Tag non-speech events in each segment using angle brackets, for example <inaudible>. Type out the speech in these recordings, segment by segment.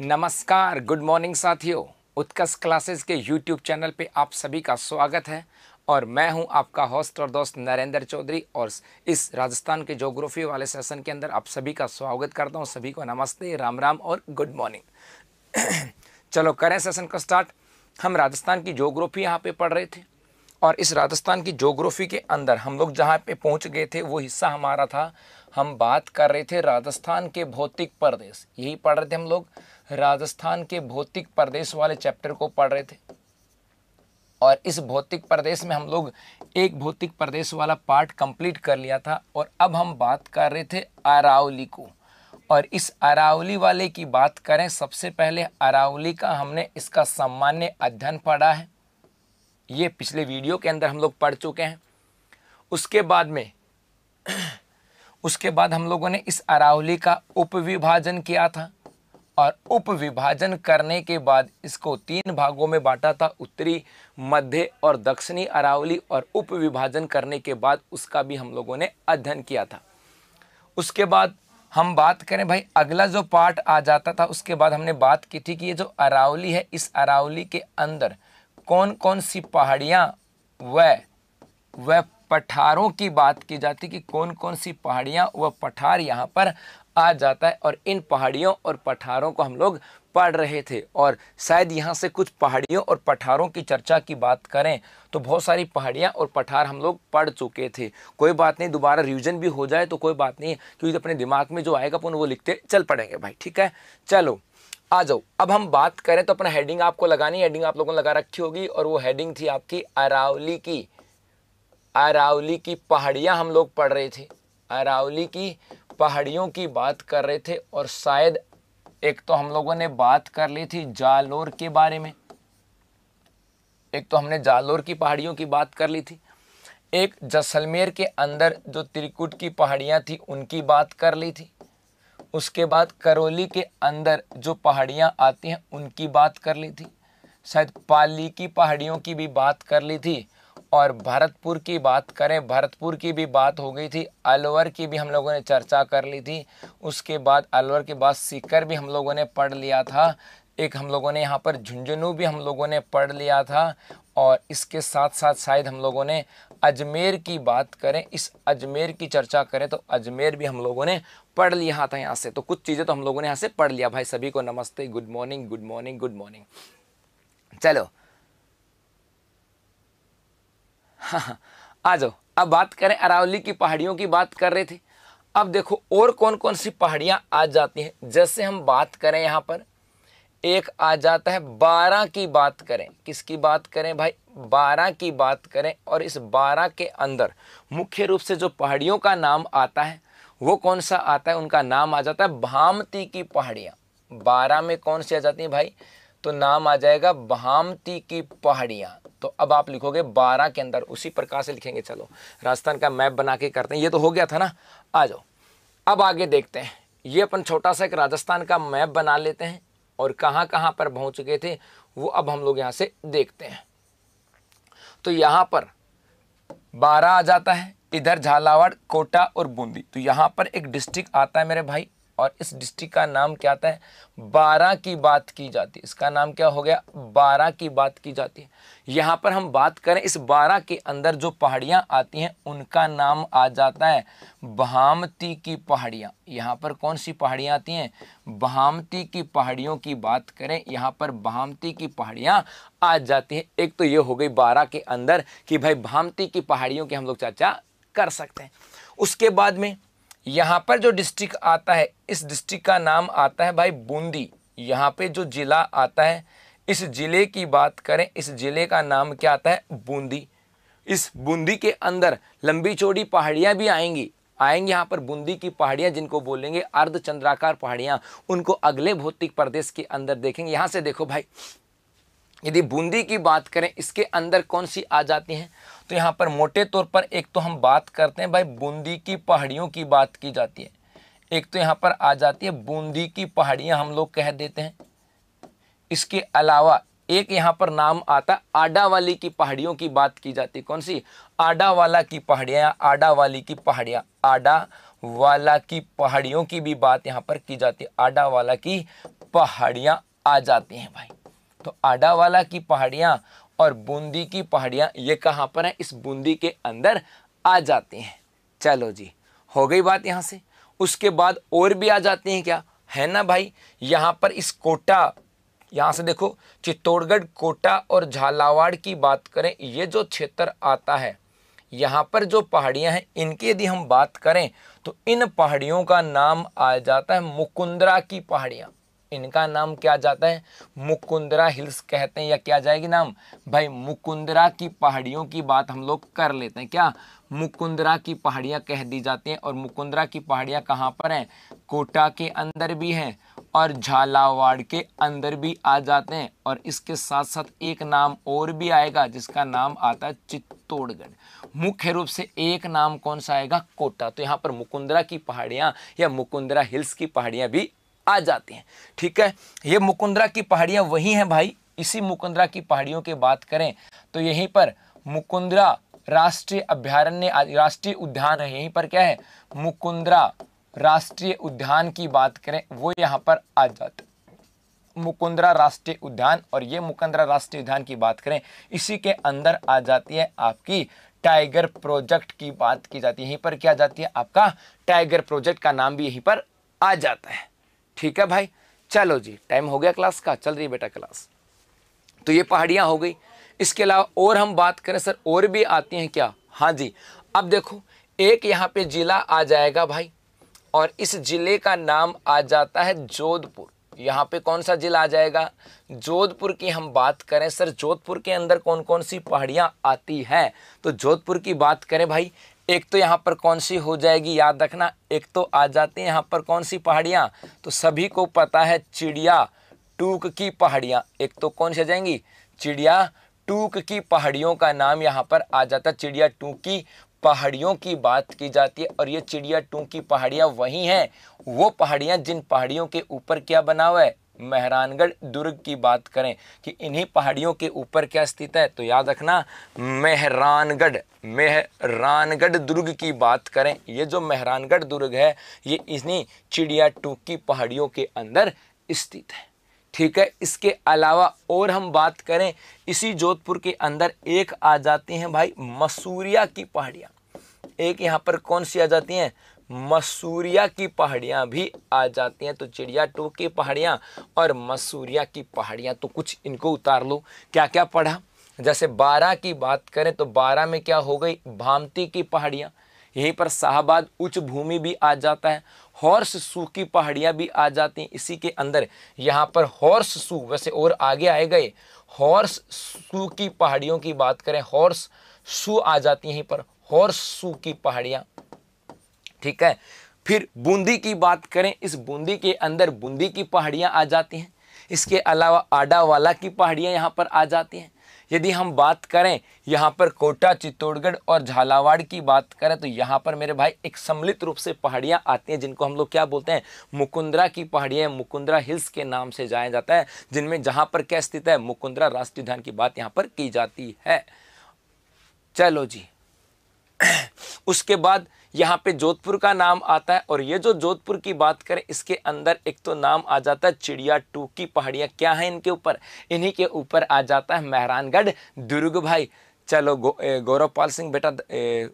नमस्कार good morning साथियों Utkarsh classes के यूट्यूब चैनल पे आप सभी का स्वागत है और मैं हूं आपका होस्ट और दोस्त नरेंद्र चौधरी और इस राजस्थान के जोग्राफी वाले सेशन के अंदर आप सभी का स्वागत करता हूं सभी को नमस्ते राम राम और गुड मॉर्निंग <clears throat> चलो करें सेशन का स्टार्ट हम राजस्थान की जोग्राफी यहाँ पे पढ़ रहे थे और इस राजस्थान की जोग्राफी के अंदर हम लोग जहाँ पे पहुँच गए थे वो हिस्सा हमारा था हम बात कर रहे थे राजस्थान के भौतिक प्रदेश यही पढ़ रहे थे हम लोग राजस्थान के भौतिक प्रदेश वाले चैप्टर को पढ़ रहे थे और इस भौतिक प्रदेश में हम लोग एक भौतिक प्रदेश वाला पार्ट कंप्लीट कर लिया था और अब हम बात कर रहे थे अरावली को और इस अरावली वाले की बात करें सबसे पहले अरावली का हमने इसका सामान्य अध्ययन पढ़ा है ये पिछले वीडियो के अंदर हम लोग पढ़ चुके हैं उसके बाद में <clears throat> उसके बाद हम लोगों ने इस अरावली का उपविभाजन किया था और उप विभाजन करने के बाद इसको तीन भागों में बांटा था उत्तरी मध्य और दक्षिणी अरावली और उप विभाजन करने के बाद उसका भी हम लोगों ने अध्ययन किया था उसके बाद हम बात करें भाई अगला जो पार्ट आ जाता था उसके बाद हमने बात की थी कि ये जो अरावली है इस अरावली के अंदर कौन कौन सी पहाड़ियाँ व व पठारों की बात की जाती कि कौन कौन सी पहाड़ियाँ व पठार यहाँ पर आ जाता है और इन पहाड़ियों और पठारों को हम लोग पढ़ रहे थे और शायद यहाँ से कुछ पहाड़ियों और पठारों की चर्चा की बात करें तो बहुत सारी पहाड़ियाँ और पठार हम लोग पढ़ चुके थे कोई बात नहीं दोबारा रिविजन भी हो जाए तो कोई बात नहीं क्योंकि अपने दिमाग में जो आएगा अपन वो लिखते चल पड़ेंगे भाई ठीक है चलो आ जाओ अब हम बात करें तो अपना हेडिंग आपको लगानी हेडिंग आप लोगों ने लगा रखी होगी और वो हेडिंग थी आपकी अरावली की अरावली की पहाड़ियाँ हम लोग पढ़ रहे थे अरावली की पहाड़ियों की बात कर रहे थे और शायद एक तो हम लोगों ने बात कर ली थी जालोर के बारे में एक तो हमने जालोर की पहाड़ियों की बात कर ली थी एक जैसलमेर के अंदर जो त्रिकुट की पहाड़ियाँ थी उनकी बात कर ली थी उसके बाद करौली के अंदर जो पहाड़ियाँ आती हैं उनकी बात कर ली थी शायद पाली की पहाड़ियों की भी बात कर ली थी और भरतपुर की बात करें भरतपुर की भी बात हो गई थी अलवर की भी हम लोगों ने चर्चा कर ली थी उसके बाद अलवर के बाद सीकर भी हम लोगों ने पढ़ लिया था एक हम लोगों ने यहाँ पर झुंझुनू भी हम लोगों ने पढ़ लिया था और इसके साथ साथ शायद हम लोगों ने अजमेर की बात करें इस अजमेर की चर्चा करें तो अजमेर भी हम लोगों ने पढ़ लिया था यहाँ से तो कुछ चीज़ें तो हम लोगों ने यहाँ से पढ़ लिया भाई सभी को नमस्ते good morning good morning good morning चलो हाँ <laughs> आ जाओ अब बात करें अरावली की पहाड़ियों की बात कर रहे थे अब देखो और कौन कौन सी पहाड़ियाँ आ जाती हैं जैसे हम बात करें यहाँ पर एक आ जाता है बारह की बात करें किसकी बात करें भाई बारह की बात करें और इस बारह के अंदर मुख्य रूप से जो पहाड़ियों का नाम आता है वो कौन सा आता है उनका नाम आ जाता है भामती की पहाड़ियाँ बारह में कौन सी आ जाती हैं भाई तो नाम आ जाएगा भामती की पहाड़ियाँ तो अब आप लिखोगे बारह के अंदर उसी प्रकार से लिखेंगे चलो राजस्थान का मैप बना के करते हैं ये तो हो गया था ना आ जाओ अब आगे देखते हैं ये अपन छोटा सा एक राजस्थान का मैप बना लेते हैं और कहाँ कहाँ पर पहुँच चुके थे वो अब हम लोग यहाँ से देखते हैं तो यहाँ पर बारह आ जाता है इधर झालावाड़ कोटा और बूंदी तो यहाँ पर एक डिस्ट्रिक्ट आता है मेरे भाई और इस डिस्ट्रिक्ट का नाम क्या आता है बारह की बात की जाती है इसका नाम क्या हो गया बारह की बात की जाती है यहाँ पर हम बात करें इस बारह के अंदर जो पहाड़ियाँ आती हैं उनका नाम आ जाता है बहामती की पहाड़ियाँ यहाँ पर कौन सी पहाड़ियाँ आती हैं बहामती की पहाड़ियों की बात करें यहाँ पर बहामती की पहाड़ियाँ आ जाती हैं एक तो ये हो गई बारह के अंदर कि भाई बहामती की पहाड़ियों की हम लोग चर्चा कर सकते हैं उसके बाद में यहाँ पर जो डिस्ट्रिक्ट आता है इस डिस्ट्रिक्ट का नाम आता है भाई बूंदी यहाँ पे जो ज़िला आता है इस ज़िले की बात करें इस ज़िले का नाम क्या आता है बूंदी इस बूंदी के अंदर लंबी चौड़ी पहाड़ियाँ भी आएंगी आएंगे यहाँ पर बूंदी की पहाड़ियाँ जिनको बोलेंगे अर्धचंद्राकार पहाड़ियाँ उनको अगले भौतिक प्रदेश के अंदर देखेंगे यहाँ से देखो भाई यदि बूंदी की बात करें इसके अंदर कौन सी आ जाती हैं तो यहाँ पर मोटे तौर पर एक तो हम बात करते हैं भाई बूंदी की पहाड़ियों की बात की जाती है एक तो यहाँ पर आ जाती है बूंदी की पहाड़ियाँ हम लोग कह देते हैं इसके अलावा एक यहाँ पर नाम आता आडा वाली की पहाड़ियों की बात की जाती कौन सी आडा वाला की पहाड़ियाँ आडा वाली की पहाड़ियाँ आडा वाला की पहाड़ियों की भी बात यहाँ पर की जाती है आडा वाला की पहाड़ियाँ आ जाती हैं भाई तो आडा वाला की पहाड़ियाँ और बूंदी की पहाड़ियां ये कहां पर है इस बूंदी के अंदर आ जाती हैं चलो जी हो गई बात यहां से उसके बाद और भी आ जाती हैं क्या है ना भाई यहां पर इस कोटा यहाँ से देखो चित्तौड़गढ़ कोटा और झालावाड़ की बात करें ये जो क्षेत्र आता है यहां पर जो पहाड़ियां हैं इनकी यदि हम बात करें तो इन पहाड़ियों का नाम आ जाता है मुकुंदरा की पहाड़ियां इनका नाम क्या जाता है मुकुंदरा हिल्स कहते हैं या क्या जाएगी नाम भाई मुकुंदरा की पहाड़ियों की बात हम लोग कर लेते हैं क्या मुकुंदरा की पहाड़ियाँ कह दी जाती हैं और मुकुंदरा की पहाड़ियाँ कहाँ पर हैं कोटा के अंदर भी हैं और झालावाड़ के अंदर भी आ जाते हैं और इसके साथ साथ एक नाम और भी आएगा जिसका नाम आता है चित्तौड़गढ़ मुख्य रूप से एक नाम कौन सा आएगा कोटा तो यहाँ पर मुकुंदरा की पहाड़ियाँ या मुकुंदरा हिल्स की पहाड़ियाँ भी आ जाते हैं ठीक है ये मुकुंदरा की पहाड़ियां वही हैं भाई इसी मुकुंदरा की पहाड़ियों की बात करें तो यहीं पर मुकुंदरा राष्ट्रीय अभ्यारण्य राष्ट्रीय उद्यान है यहीं पर क्या है मुकुंदरा राष्ट्रीय उद्यान की बात करें वो यहां पर आ जाते मुकुंदरा राष्ट्रीय उद्यान और ये मुकुंदरा राष्ट्रीय उद्यान की बात करें इसी के अंदर आ जाती है आपकी टाइगर प्रोजेक्ट की बात की जाती है यहीं पर क्या जाती है आपका टाइगर प्रोजेक्ट का नाम भी यहीं पर आ जाता है ठीक है भाई चलो जी टाइम हो गया क्लास का चल रही बेटा क्लास तो ये पहाड़ियाँ हो गई इसके अलावा और हम बात करें सर और भी आती हैं क्या हाँ जी अब देखो एक यहाँ पे ज़िला आ जाएगा भाई और इस ज़िले का नाम आ जाता है जोधपुर यहाँ पे कौन सा ज़िला आ जाएगा जोधपुर की हम बात करें सर जोधपुर के अंदर कौन कौन सी पहाड़ियाँ आती हैं तो जोधपुर की बात करें भाई एक तो यहाँ पर कौन सी हो जाएगी याद रखना एक तो आ जाती है यहाँ पर कौन सी पहाड़ियाँ तो सभी को पता है चिड़िया टूक की पहाड़ियाँ एक तो कौन सी आ जाएंगी चिड़िया टूक की पहाड़ियों का नाम यहाँ पर आ जाता है चिड़िया टूक की पहाड़ियों की बात की जाती है और ये चिड़िया टूक की पहाड़ियाँ वही हैं वो पहाड़ियाँ जिन पहाड़ियों के ऊपर क्या बना हुआ है मेहरानगढ़ दुर्ग की बात करें कि इन्हीं पहाड़ियों के ऊपर क्या स्थित है तो याद रखना मेहरानगढ़ मेहरानगढ़ दुर्ग की बात करें ये जो मेहरानगढ़ दुर्ग है ये इन्हीं चिड़िया टूक की पहाड़ियों के अंदर स्थित है ठीक है इसके अलावा और हम बात करें इसी जोधपुर के अंदर एक आ जाती हैं भाई मसूरिया की पहाड़ियाँ एक यहाँ पर कौन सी आ जाती हैं मसूरिया की पहाड़ियाँ भी आ जाती हैं तो चिड़िया टू की पहाड़ियाँ और मसूरिया की पहाड़ियाँ तो कुछ इनको उतार लो क्या क्या पढ़ा जैसे बारह की बात करें तो बारह में क्या हो गई भामती की पहाड़ियाँ यहीं पर शाहबाद उच्च भूमि भी आ जाता है हॉर्स सू की पहाड़ियाँ भी आ जाती हैं इसी के अंदर यहाँ पर हॉर्स सू वैसे और आगे आए गए हॉर्स सू की पहाड़ियों की बात करें हॉर्स सू आ जाती हैं यहीं पर हॉर्स सू की पहाड़ियाँ ठीक है फिर बूंदी की बात करें इस बूंदी के अंदर बूंदी की पहाड़ियाँ आ जाती हैं इसके अलावा आडावाला की पहाड़ियाँ यहाँ पर आ जाती हैं यदि हम बात करें यहाँ पर कोटा चित्तौड़गढ़ और झालावाड़ की बात करें तो यहाँ पर मेरे भाई एक सम्मिलित रूप से पहाड़ियाँ आती हैं जिनको हम लोग क्या बोलते हैं मुकुंदरा की पहाड़ियाँ मुकुंदरा हिल्स के नाम से जाया जाता है जिनमें जहाँ पर क्या स्थित है मुकुंदरा राष्ट्रीय उद्यान की बात यहाँ पर की जाती है चलो जी <clears throat> उसके बाद यहाँ पे जोधपुर का नाम आता है और ये जो जोधपुर की बात करें इसके अंदर एक तो नाम आ जाता है चिड़िया टू की पहाड़ियाँ क्या है इनके ऊपर इन्हीं के ऊपर आ जाता है मेहरानगढ़ दुर्ग भाई चलो गौरवपाल पाल सिंह बेटा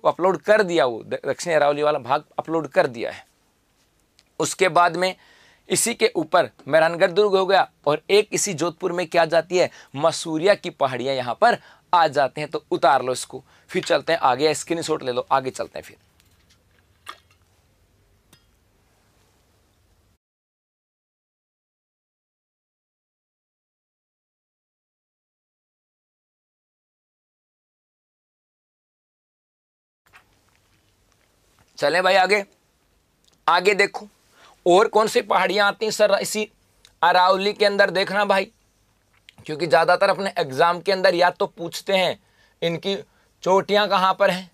अपलोड कर दिया वो दक्षिण अरावली वाला भाग अपलोड कर दिया है उसके बाद में इसी के ऊपर मेहरानगढ़ दुर्ग हो गया और एक इसी जोधपुर में क्या जाती है मसूरिया की पहाड़ियाँ यहाँ पर आ जाते हैं तो उतार लो इसको फिर चलते हैं आगे स्क्रीन ले लो आगे चलते हैं फिर चलें भाई आगे आगे देखो और कौन सी पहाड़ियां आती हैं सर इसी अरावली के अंदर देखना भाई क्योंकि ज़्यादातर अपने एग्ज़ाम के अंदर या तो पूछते हैं इनकी चोटियां कहाँ पर हैं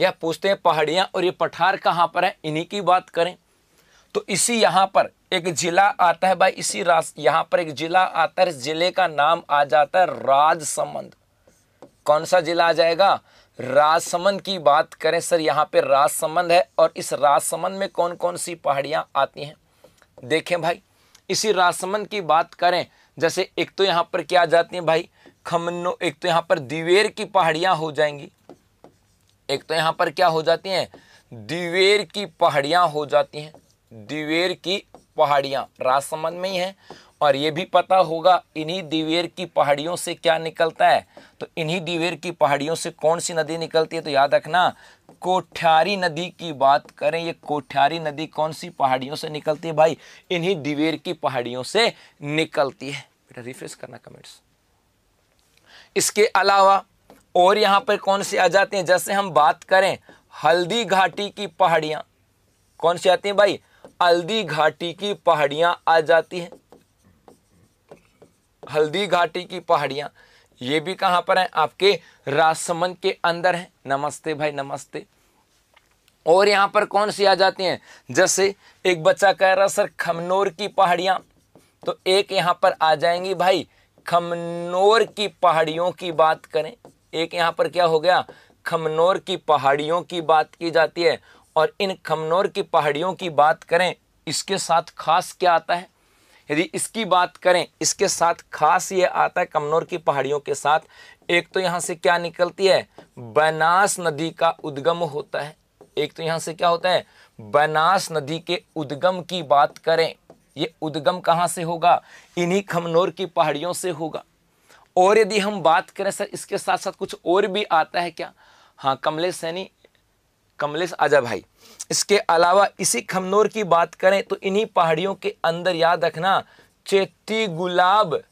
या पूछते हैं पहाड़ियां और ये पठार कहाँ पर है इन्हीं की बात करें तो इसी यहाँ पर एक ज़िला आता है भाई इसी रास यहाँ पर एक ज़िला आता है ज़िले का नाम आ जाता है राजसमंद कौन सा ज़िला आ जाएगा राजसमंद की बात करें सर यहाँ पे राजसमंद है और इस राजसमंद में कौन कौन सी पहाड़ियाँ आती हैं देखें भाई इसी राजसमंद की बात करें जैसे एक तो यहाँ पर क्या जाती हैं भाई खमनो एक तो यहाँ पर दिवेर की पहाड़ियाँ हो जाएंगी एक तो यहाँ पर क्या हो जाती हैं दिवेर की पहाड़ियाँ हो जाती हैं दिवेर की पहाड़ियाँ राजसमंद में ही हैं और ये भी पता होगा इन्हीं दिवेर की पहाड़ियों से क्या निकलता है तो इन्हीं दिवेर की पहाड़ियों से कौन सी नदी निकलती है तो याद रखना कोठारी नदी की बात करें ये कोठारी नदी कौन सी पहाड़ियों से निकलती है भाई इन्हीं दिवेर की पहाड़ियों से निकलती है बेटा रिफ्रेश करना कमेंट्स इसके अलावा और यहां पर कौन सी आ जाती हैं जैसे हम बात करें हल्दी घाटी की पहाड़ियां कौन सी आती हैं भाई हल्दी घाटी की पहाड़ियां आ जाती हैं हल्दी घाटी की पहाड़ियां ये भी कहां पर है आपके राजसमंद के अंदर है नमस्ते भाई नमस्ते और यहां पर कौन सी आ जाती हैं जैसे एक बच्चा कह रहा सर खमनोर की पहाड़ियां तो एक यहां पर आ जाएंगी भाई खमनोर की पहाड़ियों की बात करें एक यहां पर क्या हो गया खमनोर की पहाड़ियों की बात की जाती है और इन खमनोर की पहाड़ियों की बात करें इसके साथ खास क्या आता है यदि इसकी बात करें इसके साथ खास ये आता है कमनौर की पहाड़ियों के साथ एक तो यहाँ से क्या निकलती है बनास नदी का उद्गम होता है एक तो यहाँ से क्या होता है बनास नदी के उद्गम की बात करें ये उद्गम कहाँ से होगा इन्हीं खमनौर की पहाड़ियों से होगा और यदि हम बात करें सर इसके साथ साथ कुछ और भी आता है क्या हाँ कमलेश सैनी कमलेश आजा भाई इसके अलावा इसी खमनोर की बात करें तो इन्हीं पहाड़ियों के अंदर याद रखना चेती गुलाब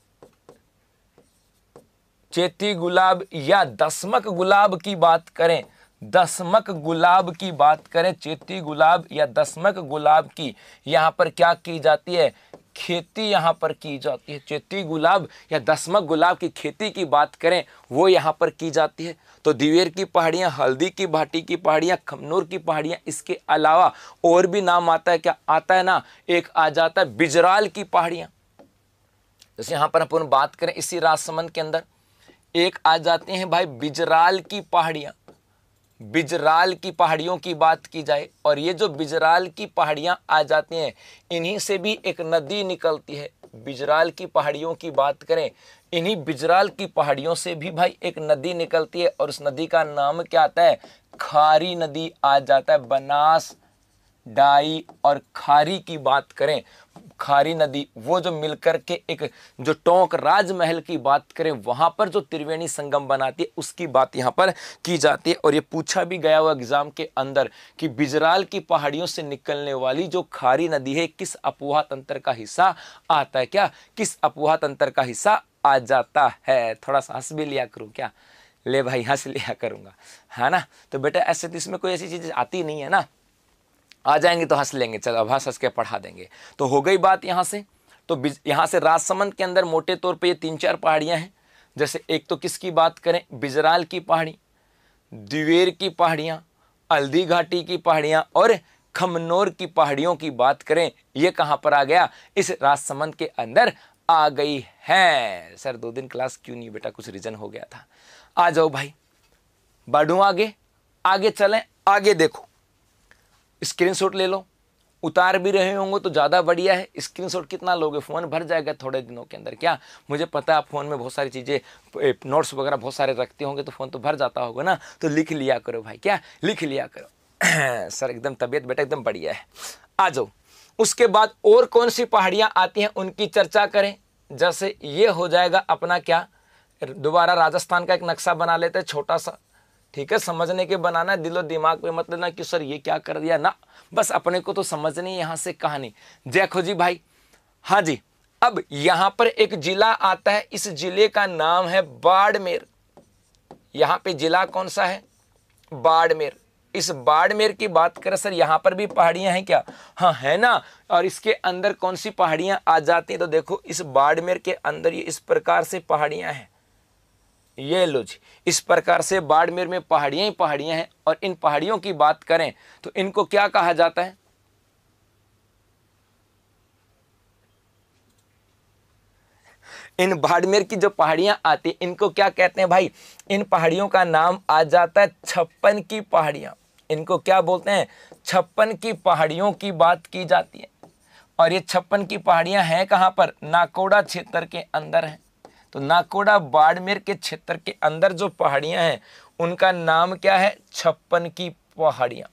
चेती गुलाब या दसमक गुलाब की बात करें दसमक गुलाब की बात करें चेती गुलाब या दसमक गुलाब की यहां पर क्या की जाती है खेती यहां पर की जाती है चेती गुलाब या दसमक गुलाब की खेती की बात करें वो यहां पर की जाती है तो दिवेर की पहाड़ियाँ हल्दी की भाटी की पहाड़ियाँ खमनूर की पहाड़ियाँ इसके अलावा और भी नाम आता है क्या आता है ना एक आ जाता है बिजराल की पहाड़ियाँ जैसे यहाँ पर अपन बात करें इसी राजसमंद के अंदर एक आ जाते हैं भाई बिजराल की पहाड़ियाँ बिजराल की पहाड़ियों की बात की जाए और ये जो बिजराल की पहाड़ियाँ आ जाती हैं इन्हीं से भी एक नदी निकलती है बिजराल की पहाड़ियों की बात करें इन्हीं बिजराल की पहाड़ियों से भी भाई एक नदी निकलती है और उस नदी का नाम क्या आता है खारी नदी आ जाता है बनास डाई और खारी की बात करें खारी नदी वो जो मिलकर के एक जो टोंक राजमहल की बात करें वहां पर जो त्रिवेणी संगम बनाती है उसकी बात यहाँ पर की जाती है और ये पूछा भी गया हुआ एग्जाम के अंदर कि बिजराल की पहाड़ियों से निकलने वाली जो खारी नदी है किस अपवाह तंत्र का हिस्सा आता है क्या किस अपवाह तंत्र का हिस्सा आ जाता है थोड़ा सा हंस भी लिया करूँ क्या ले भाई हंस लिया करूँगा है ना तो बेटा ऐसे तो इसमें कोई ऐसी चीज़ आती नहीं है ना आ जाएंगे तो हंस लेंगे चलो अब हंस हंस के पढ़ा देंगे तो हो गई बात यहाँ से तो यहाँ से राजसमंद के अंदर मोटे तौर पर ये तीन चार पहाड़ियाँ हैं जैसे एक तो किसकी बात करें बिजराल की पहाड़ी दिवेर की पहाड़ियाँ हल्दी घाटी की पहाड़ियाँ और खमनोर की पहाड़ियों की बात करें ये कहाँ पर आ गया इस राजसमंद के अंदर आ गई है सर दो दिन क्लास क्यों नहीं बेटा कुछ रीजन हो गया था आ जाओ भाई बढ़ू आगे आगे चलें आगे देखो स्क्रीनशॉट ले लो उतार भी रहे होंगे तो ज़्यादा बढ़िया है स्क्रीनशॉट कितना लोगे फ़ोन भर जाएगा थोड़े दिनों के अंदर क्या मुझे पता है आप फ़ोन में बहुत सारी चीज़ें नोट्स वगैरह बहुत सारे रखते होंगे तो फ़ोन तो भर जाता होगा ना तो लिख लिया करो भाई क्या लिख लिया करो <clears throat> सर एकदम तबीयत बेटा एकदम बढ़िया है आ जाओ उसके बाद और कौन सी पहाड़ियां आती हैं उनकी चर्चा करें जैसे ये हो जाएगा अपना क्या दोबारा राजस्थान का एक नक्शा बना लेते हैं छोटा सा ठीक है समझने के बनाना दिलो दिमाग पे मत लेना कि सर ये क्या कर दिया ना बस अपने को तो समझ नहीं यहाँ से कहानी देखो जी भाई हाँ जी अब यहां पर एक जिला आता है इस जिले का नाम है बाड़मेर यहां पे जिला कौन सा है बाड़मेर इस बाड़मेर की बात करें सर यहाँ पर भी पहाड़ियाँ हैं क्या हाँ है ना और इसके अंदर कौन सी पहाड़ियाँ आ जाती हैं तो देखो इस बाड़मेर के अंदर ये इस प्रकार से पहाड़ियाँ हैं ये लो जी इस प्रकार से बाड़मेर में पहाड़ियाँ ही पहाड़ियाँ हैं और इन पहाड़ियों की बात करें तो इनको क्या कहा जाता है इन बाड़मेर की जो पहाड़ियां आती इनको क्या कहते हैं भाई इन पहाड़ियों का नाम आ जाता है छप्पन की पहाड़ियां इनको क्या बोलते हैं छप्पन की पहाड़ियों की बात की जाती है और ये छप्पन की पहाड़ियां हैं कहाँ पर नाकोड़ा क्षेत्र के अंदर हैं तो नाकोड़ा बाड़मेर के क्षेत्र के अंदर जो पहाड़ियां हैं उनका नाम क्या है छप्पन की पहाड़ियां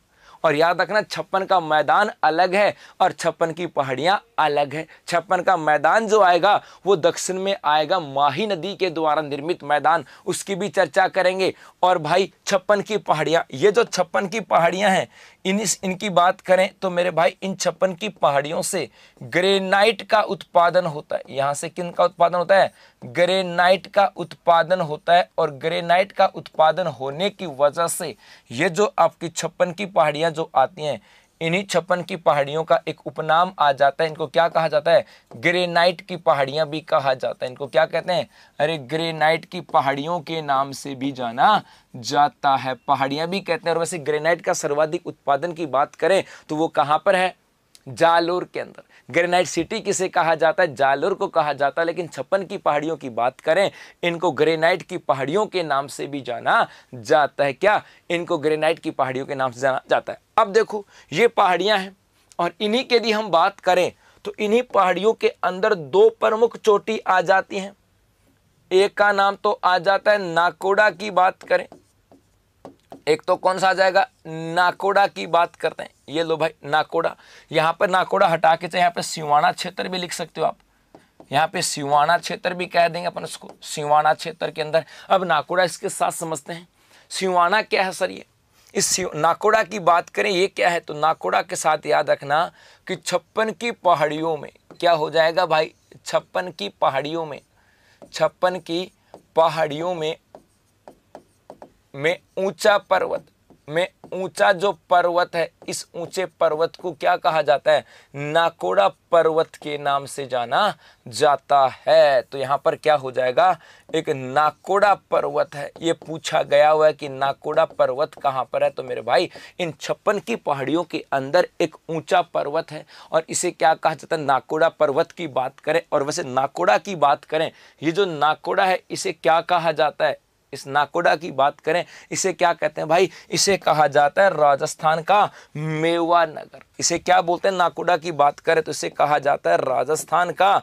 और याद रखना छप्पन का मैदान अलग है और छप्पन की पहाड़ियाँ अलग है छप्पन का मैदान जो आएगा वो दक्षिण में आएगा माही नदी के द्वारा निर्मित मैदान उसकी भी चर्चा करेंगे और भाई छप्पन की पहाड़ियाँ ये जो छप्पन की पहाड़ियाँ हैं इन इनकी बात करें तो मेरे भाई इन छप्पन की पहाड़ियों से ग्रेनाइट का उत्पादन होता है यहाँ से किन का उत्पादन होता है ग्रेनाइट का उत्पादन होता है और ग्रेनाइट का उत्पादन होने की वजह से ये जो आपकी छप्पन की पहाड़ियां जो आती हैं इन्हीं छप्पन की पहाड़ियों का एक उपनाम आ जाता है इनको क्या कहा जाता है ग्रेनाइट की पहाड़ियां भी कहा जाता है इनको क्या कहते हैं अरे ग्रेनाइट की पहाड़ियों के नाम से भी जाना जाता है पहाड़ियां भी कहते हैं और वैसे ग्रेनाइट का सर्वाधिक उत्पादन की बात करें तो वो कहाँ पर है जालोर के अंदर ग्रेनाइट सिटी किसे कहा जाता है जालोर को कहा जाता है लेकिन छप्पन की पहाड़ियों की बात करें इनको ग्रेनाइट की पहाड़ियों के नाम से भी जाना जाता है क्या इनको ग्रेनाइट की पहाड़ियों के नाम से जाना जाता है अब देखो ये पहाड़ियां हैं और इन्हीं के यदि हम बात करें तो इन्हीं पहाड़ियों के अंदर दो प्रमुख चोटी आ जाती हैं एक का नाम तो आ जाता है नाकोडा की बात करें एक तो कौन सा आ जाएगा नाकोड़ा की बात करते हैं ये लो भाई नाकोड़ा यहाँ पर नाकोड़ा हटा के चाहे यहाँ पर सिवाना क्षेत्र भी लिख सकते हो आप यहाँ पे सिवाना क्षेत्र भी कह देंगे अपन उसको सिवाना क्षेत्र के अंदर अब नाकोड़ा इसके साथ समझते हैं सिवाना क्या है सर ये इस नाकोड़ा की बात करें ये क्या है तो नाकोड़ा के साथ याद रखना कि छप्पन की पहाड़ियों में क्या हो जाएगा भाई छप्पन की पहाड़ियों में छप्पन की पहाड़ियों में में ऊंचा पर्वत में ऊंचा जो पर्वत है इस ऊंचे पर्वत को क्या कहा जाता है नाकोड़ा पर्वत के नाम से जाना जाता है तो यहाँ पर क्या हो जाएगा एक नाकोड़ा पर्वत है ये पूछा गया हुआ है कि नाकोड़ा पर्वत कहां पर है तो मेरे भाई इन छप्पन की पहाड़ियों के अंदर एक ऊंचा पर्वत है और इसे क्या कहा जाता है नाकोड़ा पर्वत की बात करें और वैसे नाकोड़ा की बात करें ये जो नाकोड़ा है इसे क्या कहा जाता है इस नाकोडा की बात करें इसे क्या कहते हैं भाई इसे कहा जाता है राजस्थान का मेवा नगर इसे क्या बोलते हैं नाकोडा की बात करें तो इसे कहा जाता है राजस्थान का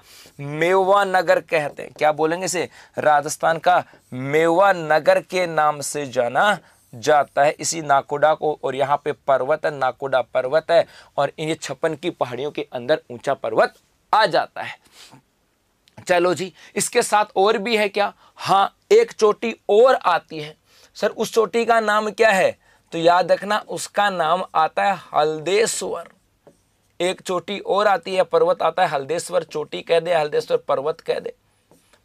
मेवा नगर कहते हैं क्या बोलेंगे इसे राजस्थान का मेवा नगर के नाम से जाना जाता है इसी नाकोडा को और यहाँ पे पर्वत है नाकोडा पर्वत है और इन छप्पन की पहाड़ियों के अंदर ऊंचा पर्वत आ जाता है चलो जी इसके साथ और भी है क्या हाँ एक चोटी और आती है सर उस चोटी का नाम क्या है तो याद रखना उसका नाम आता है हल्देश्वर एक चोटी और आती है पर्वत आता है हल्देश्वर चोटी कह दे हल्देश्वर पर्वत कह दे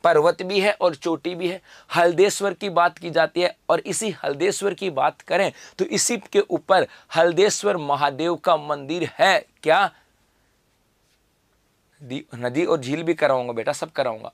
पर्वत भी है और चोटी भी है हल्देश्वर की बात की जाती है और इसी हल्देश्वर की बात करें तो इसी के ऊपर हल्देश्वर महादेव का मंदिर है क्या नदी और झील भी कराऊंगा बेटा सब कराऊंगा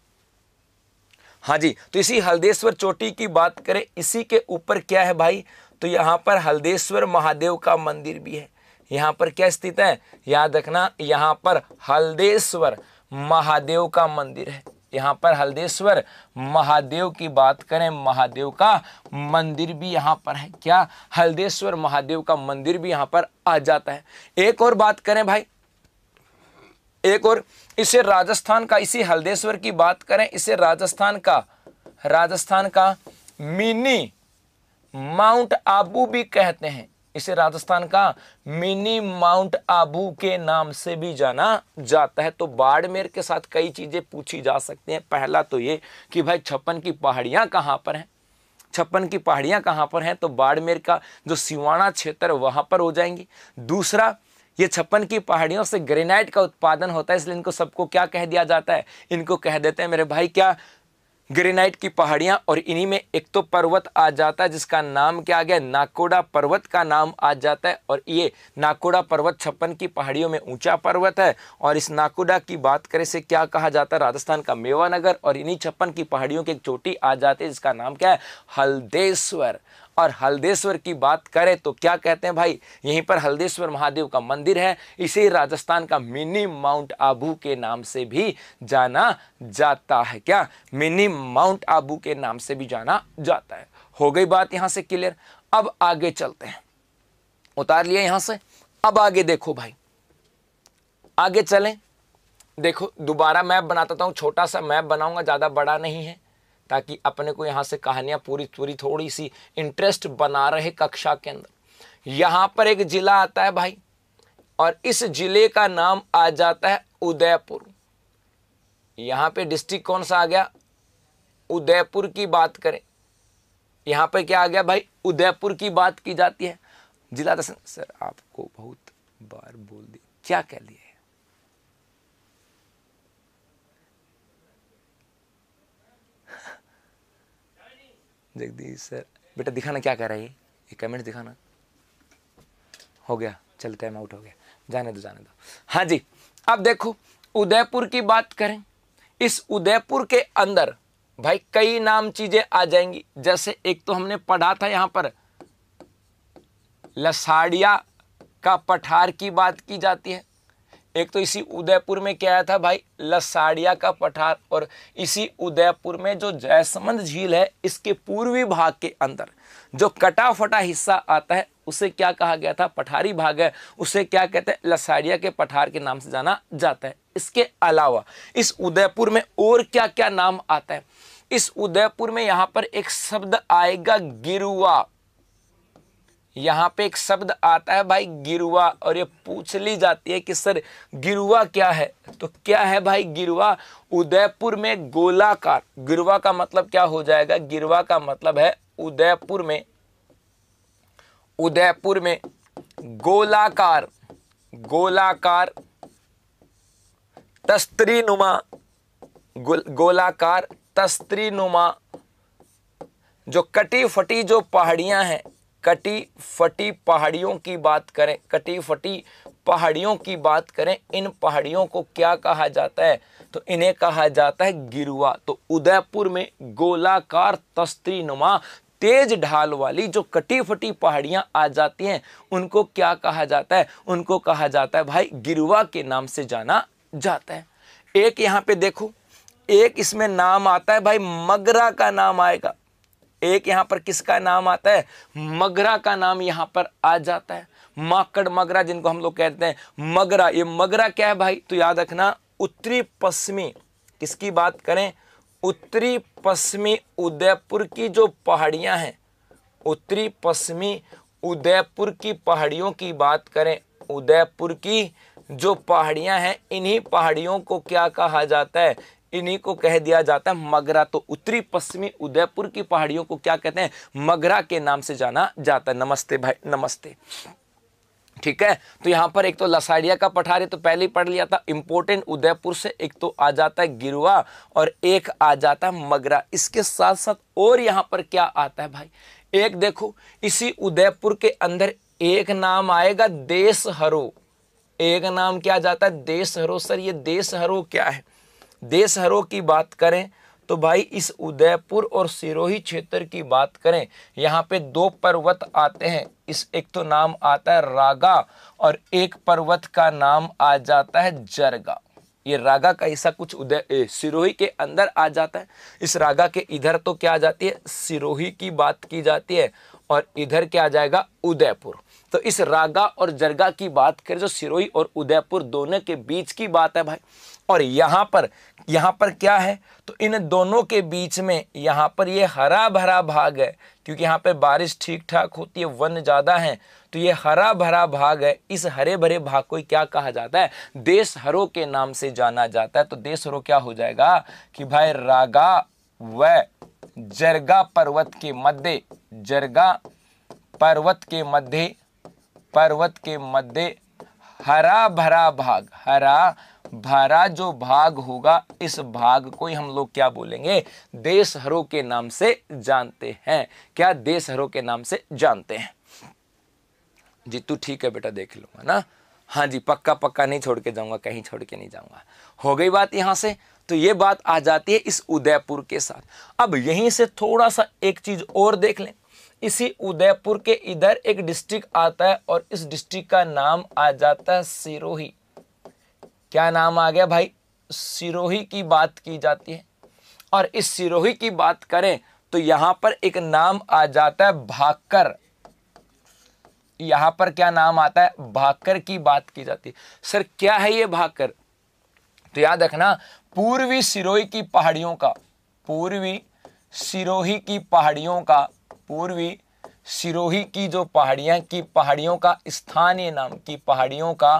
हाँ जी तो इसी हल्देश्वर चोटी की बात करें इसी के ऊपर क्या है भाई तो यहाँ पर हल्देश्वर महादेव का मंदिर भी है यहाँ पर क्या स्थित है याद रखना यहाँ पर हल्देश्वर महादेव का मंदिर है यहाँ पर हल्देश्वर महादेव की बात करें महादेव का मंदिर भी यहाँ पर है क्या हल्देश्वर महादेव का मंदिर भी यहाँ पर आ जाता है एक और बात करें भाई एक और इसे राजस्थान का इसी हल्देश्वर की बात करें इसे राजस्थान का राजस्थान का मिनी माउंट आबू भी कहते हैं इसे राजस्थान का मिनी माउंट आबू के नाम से भी जाना जाता है तो बाड़मेर के साथ कई चीज़ें पूछी जा सकती हैं पहला तो ये कि भाई छप्पन की पहाड़ियां कहां पर हैं छप्पन की पहाड़ियां कहां पर हैं तो बाड़मेर का जो सिवाना क्षेत्र वहां पर हो जाएंगी दूसरा ये छप्पन की पहाड़ियों से ग्रेनाइट का उत्पादन होता है इसलिए इनको सबको क्या कह दिया जाता है इनको कह देते हैं मेरे भाई क्या ग्रेनाइट की पहाड़ियाँ और इन्हीं में एक तो पर्वत आ जाता है जिसका नाम क्या आ गया नाकोड़ा पर्वत का नाम आ जाता है और ये नाकोड़ा पर्वत छप्पन की पहाड़ियों में ऊंचा पर्वत है और इस नाकोड़ा की बात करें से क्या कहा जाता है राजस्थान का मेवा नगर और इन्हीं छप्पन की पहाड़ियों की एक चोटी आ जाती है जिसका नाम क्या है हल्देश्वर और हल्देश्वर की बात करें तो क्या कहते हैं भाई यहीं पर हल्देश्वर महादेव का मंदिर है इसे राजस्थान का मिनी माउंट आबू के नाम से भी जाना जाता है क्या मिनी माउंट आबू के नाम से भी जाना जाता है हो गई बात यहां से क्लियर अब आगे चलते हैं उतार लिया यहां से अब आगे देखो भाई आगे चलें देखो दोबारा मैप बनाता हूं छोटा सा मैप बनाऊंगा ज़्यादा बड़ा नहीं है ताकि अपने को यहाँ से कहानियाँ पूरी पूरी थोड़ी सी इंटरेस्ट बना रहे कक्षा के अंदर यहाँ पर एक ज़िला आता है भाई और इस ज़िले का नाम आ जाता है उदयपुर यहाँ पे डिस्ट्रिक्ट कौन सा आ गया उदयपुर की बात करें यहाँ पे क्या आ गया भाई उदयपुर की बात की जाती है जिला दर्शन सर आपको बहुत बार बोल दी क्या कह दिया जगदीश सर बेटा दिखाना क्या कर रहा है ये ये कमेंट दिखाना हो गया चल टाइम आउट हो गया जाने दो जाने दो हाँ जी अब देखो उदयपुर की बात करें इस उदयपुर के अंदर भाई कई नाम चीजें आ जाएंगी जैसे एक तो हमने पढ़ा था यहां पर लसाड़िया का पठार की बात की जाती है एक तो इसी उदयपुर में क्या आया था भाई लसाड़िया का पठार और इसी उदयपुर में जो जयसमंद झील है इसके पूर्वी भाग के अंदर जो कटा फटा हिस्सा आता है उसे क्या कहा गया था पठारी भाग है उसे क्या कहते हैं लसाड़िया के पठार के नाम से जाना जाता है इसके अलावा इस उदयपुर में और क्या क्या नाम आता है इस उदयपुर में यहाँ पर एक शब्द आएगा गिरुआ यहाँ पे एक शब्द आता है भाई गिरुआ और ये पूछ ली जाती है कि सर गिरुआ क्या है तो क्या है भाई गिरुआ उदयपुर में गोलाकार गिरुआ का मतलब क्या हो जाएगा गिरुआ का मतलब है उदयपुर में उदयपुर में गोलाकार गोलाकार नुमा गो, गोलाकार तस्त्री नुमा जो कटी फटी जो पहाड़ियां हैं कटी फटी पहाड़ियों की बात करें कटी फटी पहाड़ियों की बात करें इन पहाड़ियों को क्या कहा जाता है तो इन्हें कहा जाता है गिरुआ तो उदयपुर में गोलाकार तस्त्री नुमा तेज ढाल वाली जो कटी फटी पहाड़ियां आ जाती हैं उनको क्या कहा जाता है उनको कहा जाता है भाई गिरुआ के नाम से जाना जाता है एक यहां पे देखो एक इसमें नाम आता है भाई मगरा का नाम आएगा एक यहां पर किसका नाम आता है मगरा का नाम यहां पर आ जाता है माकड़ मगरा जिनको हम लोग कहते हैं मगरा ये मगरा क्या है भाई तो याद रखना उत्तरी पश्चिमी किसकी बात करें उत्तरी पश्चिमी उदयपुर की जो पहाड़ियां हैं उत्तरी पश्चिमी उदयपुर की पहाड़ियों की बात करें उदयपुर की जो पहाड़ियां हैं इन्हीं पहाड़ियों को क्या कहा जाता है इन्हीं को कह दिया जाता है मगरा तो उत्तरी पश्चिमी उदयपुर की पहाड़ियों को क्या कहते हैं मगरा के नाम से जाना जाता है नमस्ते भाई नमस्ते ठीक है तो यहाँ पर एक तो लसाड़िया का पठारी तो पहले ही पढ़ लिया था इम्पोर्टेंट उदयपुर से एक तो आ जाता है गिरुआ और एक आ जाता है मगरा इसके साथ साथ और यहाँ पर क्या आता है भाई एक देखो इसी उदयपुर के अंदर एक नाम आएगा देशहरो एक नाम क्या जाता है देशहरो सर ये देशहरो क्या है देशहरों की बात करें तो भाई इस उदयपुर और सिरोही क्षेत्र की बात करें यहाँ पे दो पर्वत आते हैं इस एक तो नाम आता है रागा और एक पर्वत का नाम आ जाता है जरगा ये रागा का हिस्सा कुछ उदय सिरोही के अंदर आ जाता है इस रागा के इधर तो क्या आ जाती है सिरोही की बात की जाती है और इधर क्या आ जाएगा उदयपुर तो इस रागा और जरगा की बात करें जो सिरोही और उदयपुर दोनों के बीच की बात है भाई और यहां पर यहां पर क्या है तो इन दोनों के बीच में यहां पर ये हरा भरा भाग है क्योंकि यहां पर बारिश ठीक ठाक होती है वन ज़्यादा है तो ये हरा भरा भाग है इस हरे भरे भाग को क्या कहा जाता है देश हरो के नाम से जाना जाता है तो देश हरो क्या हो जाएगा कि भाई रागा व जरगा पर्वत के मध्य जरगा पर्वत के मध्य पर्वत के मध्य हरा भरा भाग हरा भरा जो भाग होगा इस भाग को ही हम लोग क्या बोलेंगे देशहरों के नाम से जानते हैं क्या देशहरों के नाम से जानते हैं जी तू ठीक है बेटा देख लूंगा ना हाँ जी पक्का पक्का नहीं छोड़ के जाऊंगा कहीं छोड़ के नहीं जाऊंगा हो गई बात यहां से तो ये बात आ जाती है इस उदयपुर के साथ अब यहीं से थोड़ा सा एक चीज और देख लें इसी उदयपुर के इधर एक डिस्ट्रिक्ट आता है और इस डिस्ट्रिक्ट का नाम आ जाता है सिरोही क्या नाम आ गया भाई सिरोही की बात की जाती है और इस सिरोही की बात करें तो यहां पर एक नाम आ जाता है भाकर यहां पर क्या नाम आता है भाकर की बात की जाती है सर क्या है ये भाकर तो याद रखना पूर्वी सिरोही की पहाड़ियों का पूर्वी सिरोही की पहाड़ियों का पूर्वी सिरोही की जो पहाड़ियां की पहाड़ियों का स्थानीय नाम की पहाड़ियों का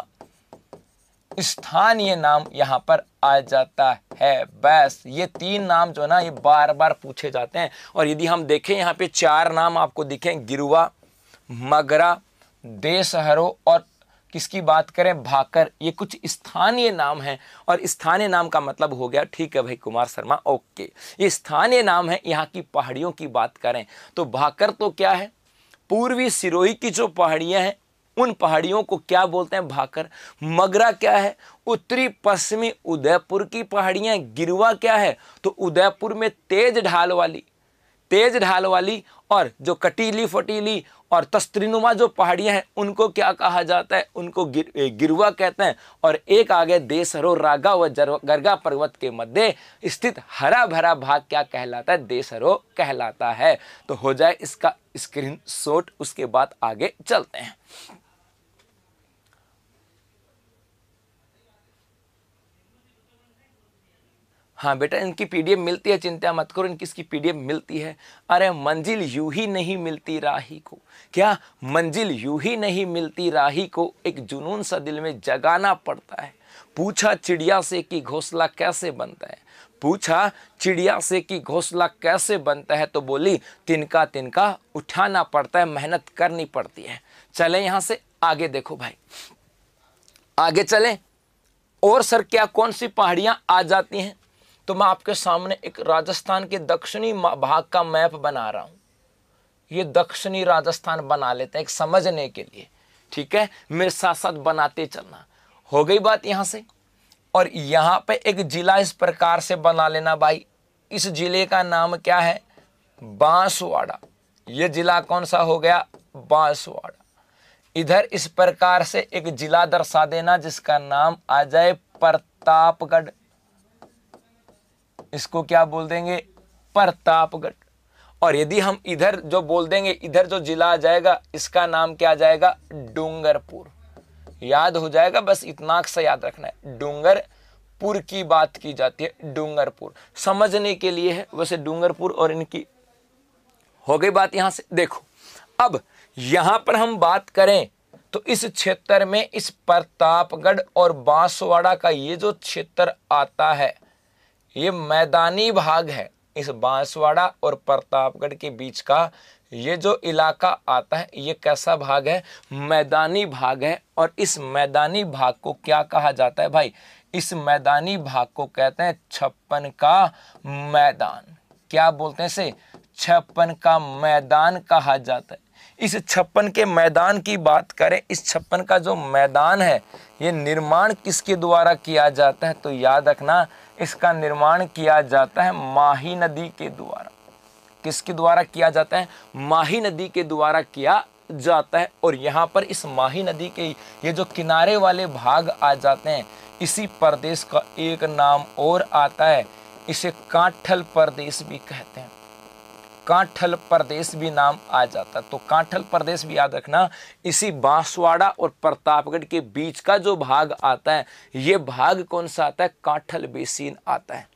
स्थानीय नाम यहाँ पर आ जाता है बस ये तीन नाम जो है ना ये बार बार पूछे जाते हैं और यदि हम देखें यहाँ पे चार नाम आपको दिखे गिरुआ मगरा देशहरो और किसकी बात करें भाकर ये कुछ स्थानीय नाम है और स्थानीय नाम का मतलब हो गया ठीक है भाई कुमार शर्मा ओके ये स्थानीय नाम है यहाँ की पहाड़ियों की बात करें तो भाकर तो क्या है पूर्वी सिरोही की जो पहाड़ियां हैं उन पहाड़ियों को क्या बोलते हैं भाकर मगरा क्या है उत्तरी पश्चिमी उदयपुर की पहाड़ियां गिरवा क्या है तो उदयपुर में तेज ढाल वाली तेज ढाल वाली और जो कटीली फटीली और तस्त्रीनुमा जो पहाड़ियां हैं उनको क्या कहा जाता है उनको गिर, गिरुआ कहते हैं और एक आगे देसरो रागा व गर्गा पर्वत के मध्य स्थित हरा भरा भाग क्या कहलाता है देसरो कहलाता है तो हो जाए इसका स्क्रीन शॉट उसके बाद आगे चलते हैं हाँ बेटा इनकी पीडीएफ मिलती है चिंता मत करो इनकी इसकी पीडीएफ मिलती है अरे मंजिल यू ही नहीं मिलती राही को क्या मंजिल यू ही नहीं मिलती राही को एक जुनून सा दिल में जगाना पड़ता है पूछा चिड़िया से कि घोंसला कैसे बनता है पूछा चिड़िया से कि घोंसला कैसे बनता है तो बोली तिनका तिनका उठाना पड़ता है मेहनत करनी पड़ती है चले यहाँ से आगे देखो भाई आगे चले और सर क्या कौन सी पहाड़ियाँ आ जाती हैं तो मैं आपके सामने एक राजस्थान के दक्षिणी भाग का मैप बना रहा हूं ये दक्षिणी राजस्थान बना लेते हैं एक समझने के लिए ठीक है मेरे साथ साथ बनाते चलना हो गई बात यहां से और यहाँ पे एक जिला इस प्रकार से बना लेना भाई इस जिले का नाम क्या है बांसवाड़ा ये जिला कौन सा हो गया बांसवाड़ा इधर इस प्रकार से एक जिला दर्शा देना जिसका नाम आ जाए प्रतापगढ़ इसको क्या बोल देंगे प्रतापगढ़ और यदि हम इधर जो बोल देंगे इधर जो जिला आ जाएगा इसका नाम क्या आ जाएगा डूंगरपुर याद हो जाएगा बस इतना सा याद रखना है डूंगरपुर की बात की जाती है डूंगरपुर समझने के लिए है वैसे डूंगरपुर और इनकी हो गई बात यहां से देखो अब यहां पर हम बात करें तो इस क्षेत्र में इस प्रतापगढ़ और बांसवाड़ा का ये जो क्षेत्र आता है ये मैदानी भाग है इस बांसवाड़ा और प्रतापगढ़ के बीच का ये जो इलाका आता है ये कैसा भाग है मैदानी भाग है और इस मैदानी भाग को क्या कहा जाता है भाई इस मैदानी भाग को कहते हैं छप्पन का मैदान क्या बोलते हैं इसे छप्पन का मैदान कहा जाता है इस छप्पन के मैदान की बात करें इस छप्पन का जो मैदान है ये निर्माण किसके द्वारा किया जाता है तो याद रखना इसका निर्माण किया जाता है माही नदी के द्वारा किसके द्वारा किया जाता है माही नदी के द्वारा किया जाता है और यहाँ पर इस माही नदी के ये जो किनारे वाले भाग आ जाते हैं इसी प्रदेश का एक नाम और आता है इसे काठल प्रदेश भी कहते हैं कांठल प्रदेश भी नाम आ जाता तो कांठल प्रदेश भी याद रखना इसी बांसवाड़ा और प्रतापगढ़ के बीच का जो भाग आता है ये भाग कौन सा आता है कांठल बेसिन आता है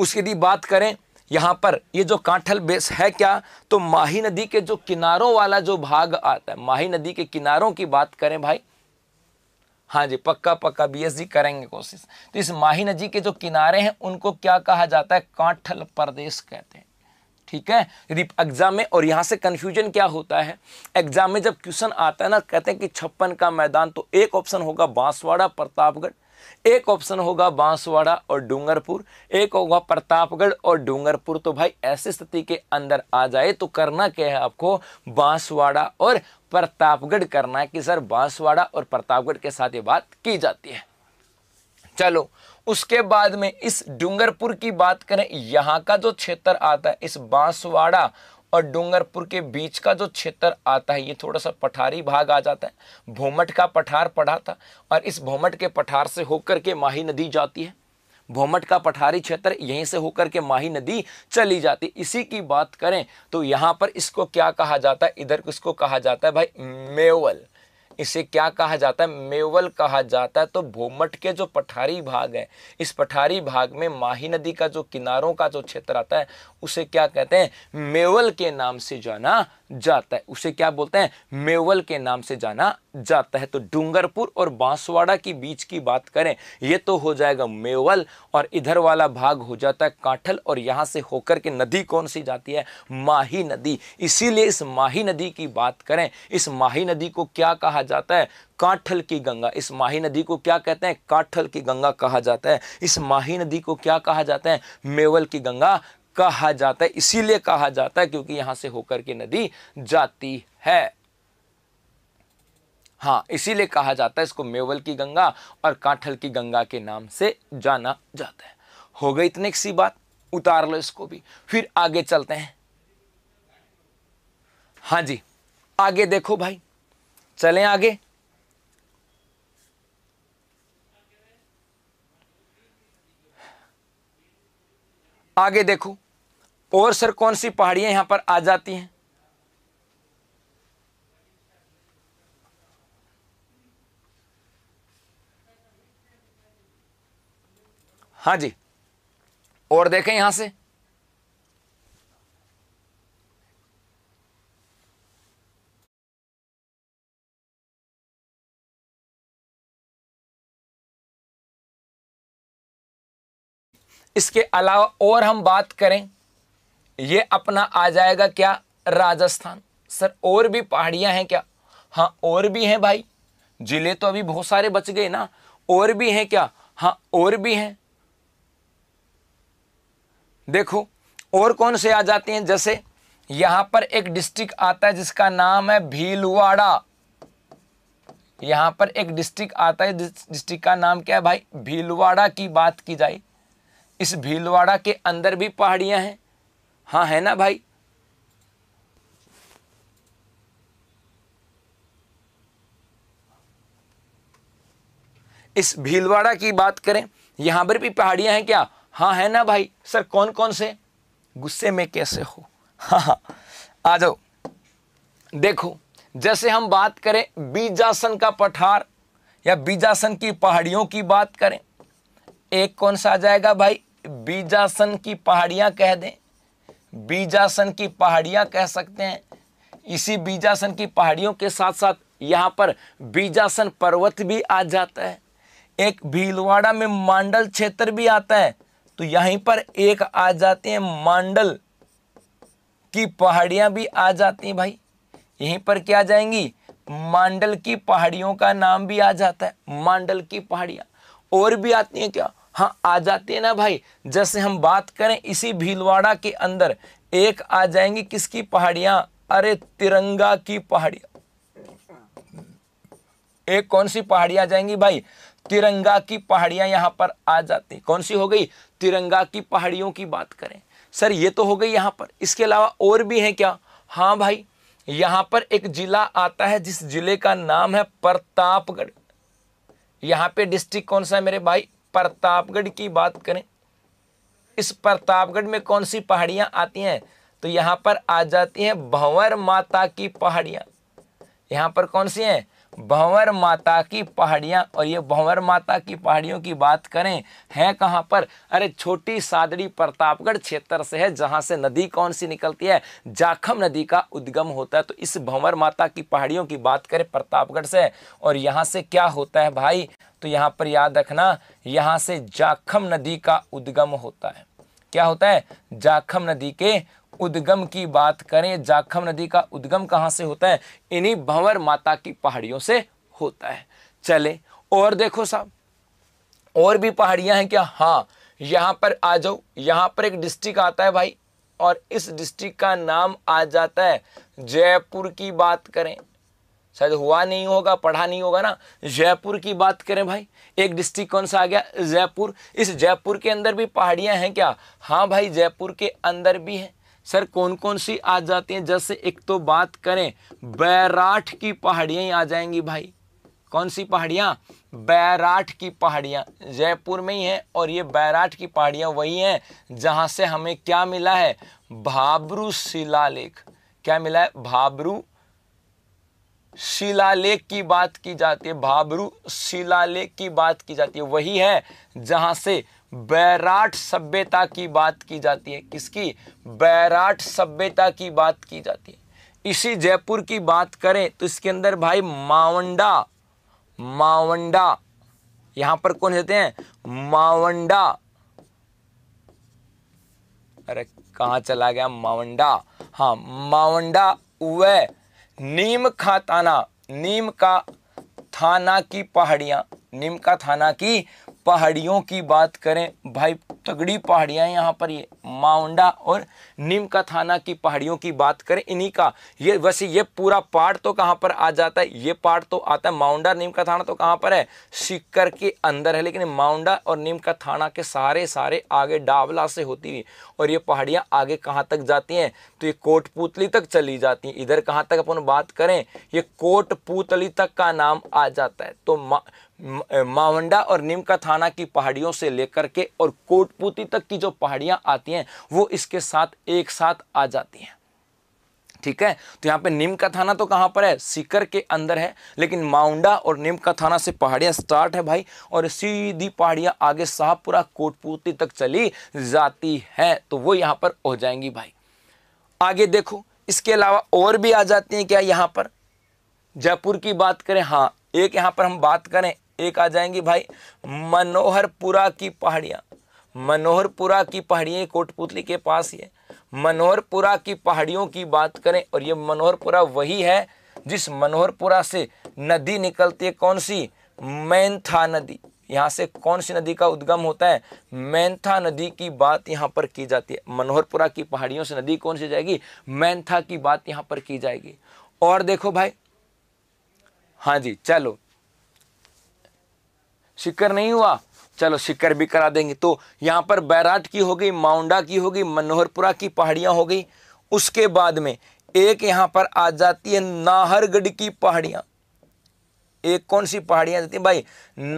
उसके यदि बात करें यहां पर ये जो कांठल बेस है क्या तो माही नदी के जो किनारों वाला जो भाग आता है माही नदी के किनारों की बात करें भाई हाँ जी पक्का पक्का बीएसजी करेंगे कोशिश तो इस माही नदी के जो किनारे हैं उनको क्या कहा जाता है कांठल प्रदेश कहते हैं ठीक है यदि एग्जाम में और यहाँ से कन्फ्यूजन क्या होता है एग्जाम में जब क्वेश्चन आता है ना कहते हैं कि छप्पन का मैदान तो एक ऑप्शन होगा बांसवाड़ा प्रतापगढ़ एक ऑप्शन होगा बांसवाड़ा और डूंगरपुर एक होगा प्रतापगढ़ और डूंगरपुर तो भाई ऐसी स्थिति के अंदर आ जाए तो करना क्या है आपको बांसवाड़ा और प्रतापगढ़ करना है कि सर बांसवाड़ा और प्रतापगढ़ के साथ ये बात की जाती है चलो उसके बाद में इस डूंगरपुर की बात करें यहाँ का जो क्षेत्र आता है इस बांसवाड़ा और डूंगरपुर के बीच का जो क्षेत्र आता है ये थोड़ा सा पठारी भाग आ जाता है भोमट का पठार पड़ा था और इस भोमट के पठार से होकर के माही नदी जाती है भोमट का पठारी क्षेत्र यहीं से होकर के माही नदी चली जाती इसी की बात करें तो यहाँ पर इसको क्या कहा जाता है इधर इसको कहा जाता है भाई मेवल इसे क्या कहा जाता है मेवल कहा जाता है तो भोमट के जो पठारी भाग है इस पठारी भाग में माही नदी का जो किनारों का जो क्षेत्र आता है उसे क्या कहते हैं मेवल के नाम से जाना जाता है उसे क्या बोलते हैं मेवल के नाम से जाना जाता है तो डूंगरपुर और बांसवाड़ा की बीच की बात करें ये तो हो जाएगा मेवल और इधर वाला भाग हो जाता है काठल और यहाँ से होकर के नदी कौन सी जाती है माही नदी इसीलिए इस माही नदी की बात करें इस माही नदी को क्या कहा जाता है काठल की गंगा इस माही नदी को क्या कहते हैं काठल की गंगा कहा जाता है इस माही नदी को क्या कहा जाता है मेवल की गंगा कहा जाता है इसीलिए कहा जाता है क्योंकि यहाँ से होकर के नदी जाती है हाँ इसीलिए कहा जाता है इसको मेवल की गंगा और कांठल की गंगा के नाम से जाना जाता है हो गई इतने सी बात उतार लो इसको भी फिर आगे चलते हैं हाँ जी आगे देखो भाई चलें आगे आगे देखो और सर कौन सी पहाड़ियां यहां पर आ जाती हैं हाँ जी और देखें यहां से इसके अलावा और हम बात करें ये अपना आ जाएगा क्या राजस्थान सर और भी पहाड़ियां हैं क्या हाँ और भी हैं भाई ज़िले तो अभी बहुत सारे बच गए ना और भी हैं क्या हाँ और भी हैं देखो और कौन से आ जाते हैं जैसे यहां पर एक डिस्ट्रिक्ट आता है जिसका नाम है भीलवाड़ा यहां पर एक डिस्ट्रिक्ट आता है डिस्ट्रिक्ट का नाम क्या है भाई भीलवाड़ा की बात की जाए इस भीलवाड़ा के अंदर भी पहाड़ियां हैं हाँ है ना भाई इस भीलवाड़ा की बात करें यहां पर भी पहाड़ियां हैं क्या हाँ है ना भाई सर कौन कौन से गुस्से में कैसे हो हाँ हाँ आ जाओ देखो जैसे हम बात करें बीजासन का पठार या बीजासन की पहाड़ियों की बात करें एक कौन सा आ जाएगा भाई बीजासन की पहाड़ियां कह दें बीजासन की पहाड़ियां कह सकते हैं इसी बीजासन की पहाड़ियों के साथ साथ यहाँ पर बीजासन पर्वत भी आ जाता है एक भीलवाड़ा में मांडल क्षेत्र भी आता है तो यहीं पर एक आ जाते हैं मांडल की पहाड़ियां भी आ जाती हैं भाई यहीं पर क्या आ जाएंगी मांडल की पहाड़ियों का नाम भी आ जाता है मांडल की पहाड़ियां और भी आती हैं क्या हाँ आ जाती है ना भाई जैसे हम बात करें इसी भीलवाड़ा के अंदर एक आ जाएंगी किसकी पहाड़ियां अरे तिरंगा की पहाड़ियां एक कौन सी पहाड़ी आ जाएंगी भाई तिरंगा की पहाड़ियां यहां पर आ जाती कौन सी हो गई तिरंगा की पहाड़ियों की बात करें सर ये तो हो गई यहां पर इसके अलावा और भी हैं क्या हाँ भाई यहां पर एक जिला आता है जिस जिले का नाम है प्रतापगढ़ यहां पे डिस्ट्रिक्ट कौन सा है मेरे भाई प्रतापगढ़ की बात करें इस प्रतापगढ़ में कौन सी पहाड़ियां आती हैं तो यहां पर आ जाती हैं भंवर माता की पहाड़ियां यहां पर कौन सी हैं भंवर माता की पहाड़ियां और ये भंवर माता की पहाड़ियों की बात करें है कहां पर अरे छोटी सादड़ी प्रतापगढ़ क्षेत्र से है जहां से नदी कौन सी निकलती है जाखम नदी का उद्गम होता है तो इस भंवर माता की पहाड़ियों की बात करें प्रतापगढ़ से और यहां से क्या होता है भाई तो यहां पर याद रखना यहां से जाखम नदी का उद्गम होता है क्या होता है जाखम नदी के उद्गम की बात करें जाखम नदी का उद्गम कहाँ से होता है इन्हीं भंवर माता की पहाड़ियों से होता है चले और देखो साहब और भी पहाड़ियां हैं क्या हाँ यहां पर आ जाओ यहां पर एक डिस्ट्रिक्ट आता है भाई और इस डिस्ट्रिक्ट का नाम आ जाता है जयपुर की बात करें शायद हुआ नहीं होगा पढ़ा नहीं होगा ना जयपुर की बात करें भाई एक डिस्ट्रिक्ट कौन सा आ गया जयपुर इस जयपुर के अंदर भी पहाड़ियां हैं क्या हाँ भाई जयपुर के अंदर भी हैं सर कौन कौन सी आ जाती हैं जैसे एक तो बात करें बैराठ की पहाड़ियाँ ही आ जाएंगी भाई कौन सी पहाड़ियाँ बैराठ की पहाड़ियाँ जयपुर में ही हैं और ये बैराठ की पहाड़ियाँ वही हैं जहाँ से हमें क्या मिला है भाबरू शिलालेख क्या मिला है भाबरू शिलालेख की बात की जाती है भाबरू शिलालेख की बात की जाती है वही है जहाँ से बैराट सभ्यता की बात की जाती है किसकी बैराट सभ्यता की बात की जाती है इसी जयपुर की बात करें तो इसके अंदर भाई मावंडा मावंडा यहां पर कौन रहते हैं मावंडा अरे कहा चला गया मावंडा हाँ मावंडा वे नीम खा थाना नीम का थाना की पहाड़ियां नीम का थाना की पहाड़ियों की बात करें भाई तगड़ी पहाड़ियां यहां पर ये माउंडा और का थाना की पहाड़ियों की बात करें इन्हीं का ये वैसे ये पूरा पार्ट तो कहां पर आ जाता है ये पार्ट तो आता है माउंडा का थाना तो कहां पर है सिक्कर के अंदर है लेकिन माउंडा और का थाना के सारे सारे आगे डावला से होती हुई और ये पहाड़ियां आगे कहाँ तक जाती हैं तो ये कोटपुतली तक चली जाती हैं इधर कहाँ तक अपन बात करें ये कोटपुतली तक का नाम आ जाता है तो मावंडा और नीमका थाना की पहाड़ियों से लेकर के और कोटपूती तक की जो पहाड़ियां आती हैं वो इसके साथ एक साथ आ जाती हैं ठीक है तो यहाँ पे नीम का थाना तो कहाँ पर है सीकर के अंदर है लेकिन माउंडा और नीम का थाना से पहाड़ियाँ स्टार्ट है भाई और सीधी पहाड़ियाँ आगे शाहपुरा कोटपूती तक चली जाती है तो वो यहाँ पर हो जाएंगी भाई आगे देखो इसके अलावा और भी आ जाती हैं क्या यहाँ पर जयपुर की बात करें हाँ एक यहाँ पर हम बात करें एक आ जाएंगी भाई मनोहरपुरा की पहाड़ियां मनोहरपुरा की पहाड़ियां कोटपुतली के पास ही है मनोहरपुरा की पहाड़ियों की बात करें और ये मनोहरपुरा वही है जिस मनोहरपुरा से नदी निकलती है कौन सी मैंथा नदी यहाँ से कौन सी नदी का उद्गम होता है मैंथा नदी की बात यहाँ पर की जाती है मनोहरपुरा की पहाड़ियों से नदी कौन सी जाएगी मैंथा की बात यहाँ पर की जाएगी और देखो भाई हाँ जी चलो शिकर नहीं हुआ चलो शिकर भी करा देंगे तो यहाँ पर बैराट की हो गई माउंडा की हो गई मनोहरपुरा की पहाड़ियाँ हो गई उसके बाद में एक यहाँ पर आ जाती है नाहरगढ़ की पहाड़ियाँ एक कौन सी पहाड़ियाँ जाती भाई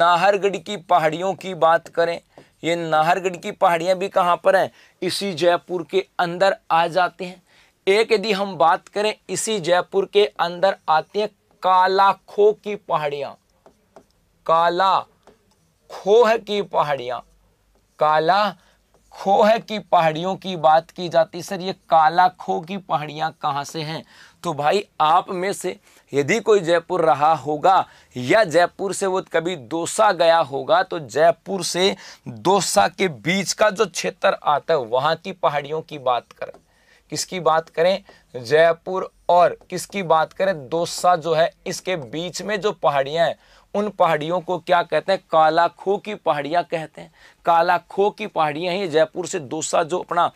नाहरगढ़ की पहाड़ियों की बात करें ये नाहरगढ़ की पहाड़ियाँ भी कहाँ पर हैं इसी जयपुर के अंदर आ जाते हैं एक यदि हम बात करें इसी जयपुर के अंदर आती हैं कालाखो की पहाड़ियाँ काला खोह की पहाड़ियां काला खोह की पहाड़ियों की बात की जाती सर ये काला खो की पहाड़ियां कहां से हैं तो भाई आप में से यदि कोई जयपुर रहा होगा या जयपुर से वो कभी दोसा गया होगा तो जयपुर से दोसा के बीच का जो क्षेत्र आता है वहां की पहाड़ियों की बात करें किसकी बात करें जयपुर और किसकी बात करें दोसा जो है इसके बीच में जो पहाड़ियां हैं उन पहाड़ियों को क्या कहते हैं काला खो की पहाड़ियाँ कहते हैं काला खो की पहाड़ियाँ ही जयपुर से दोसा जो अपना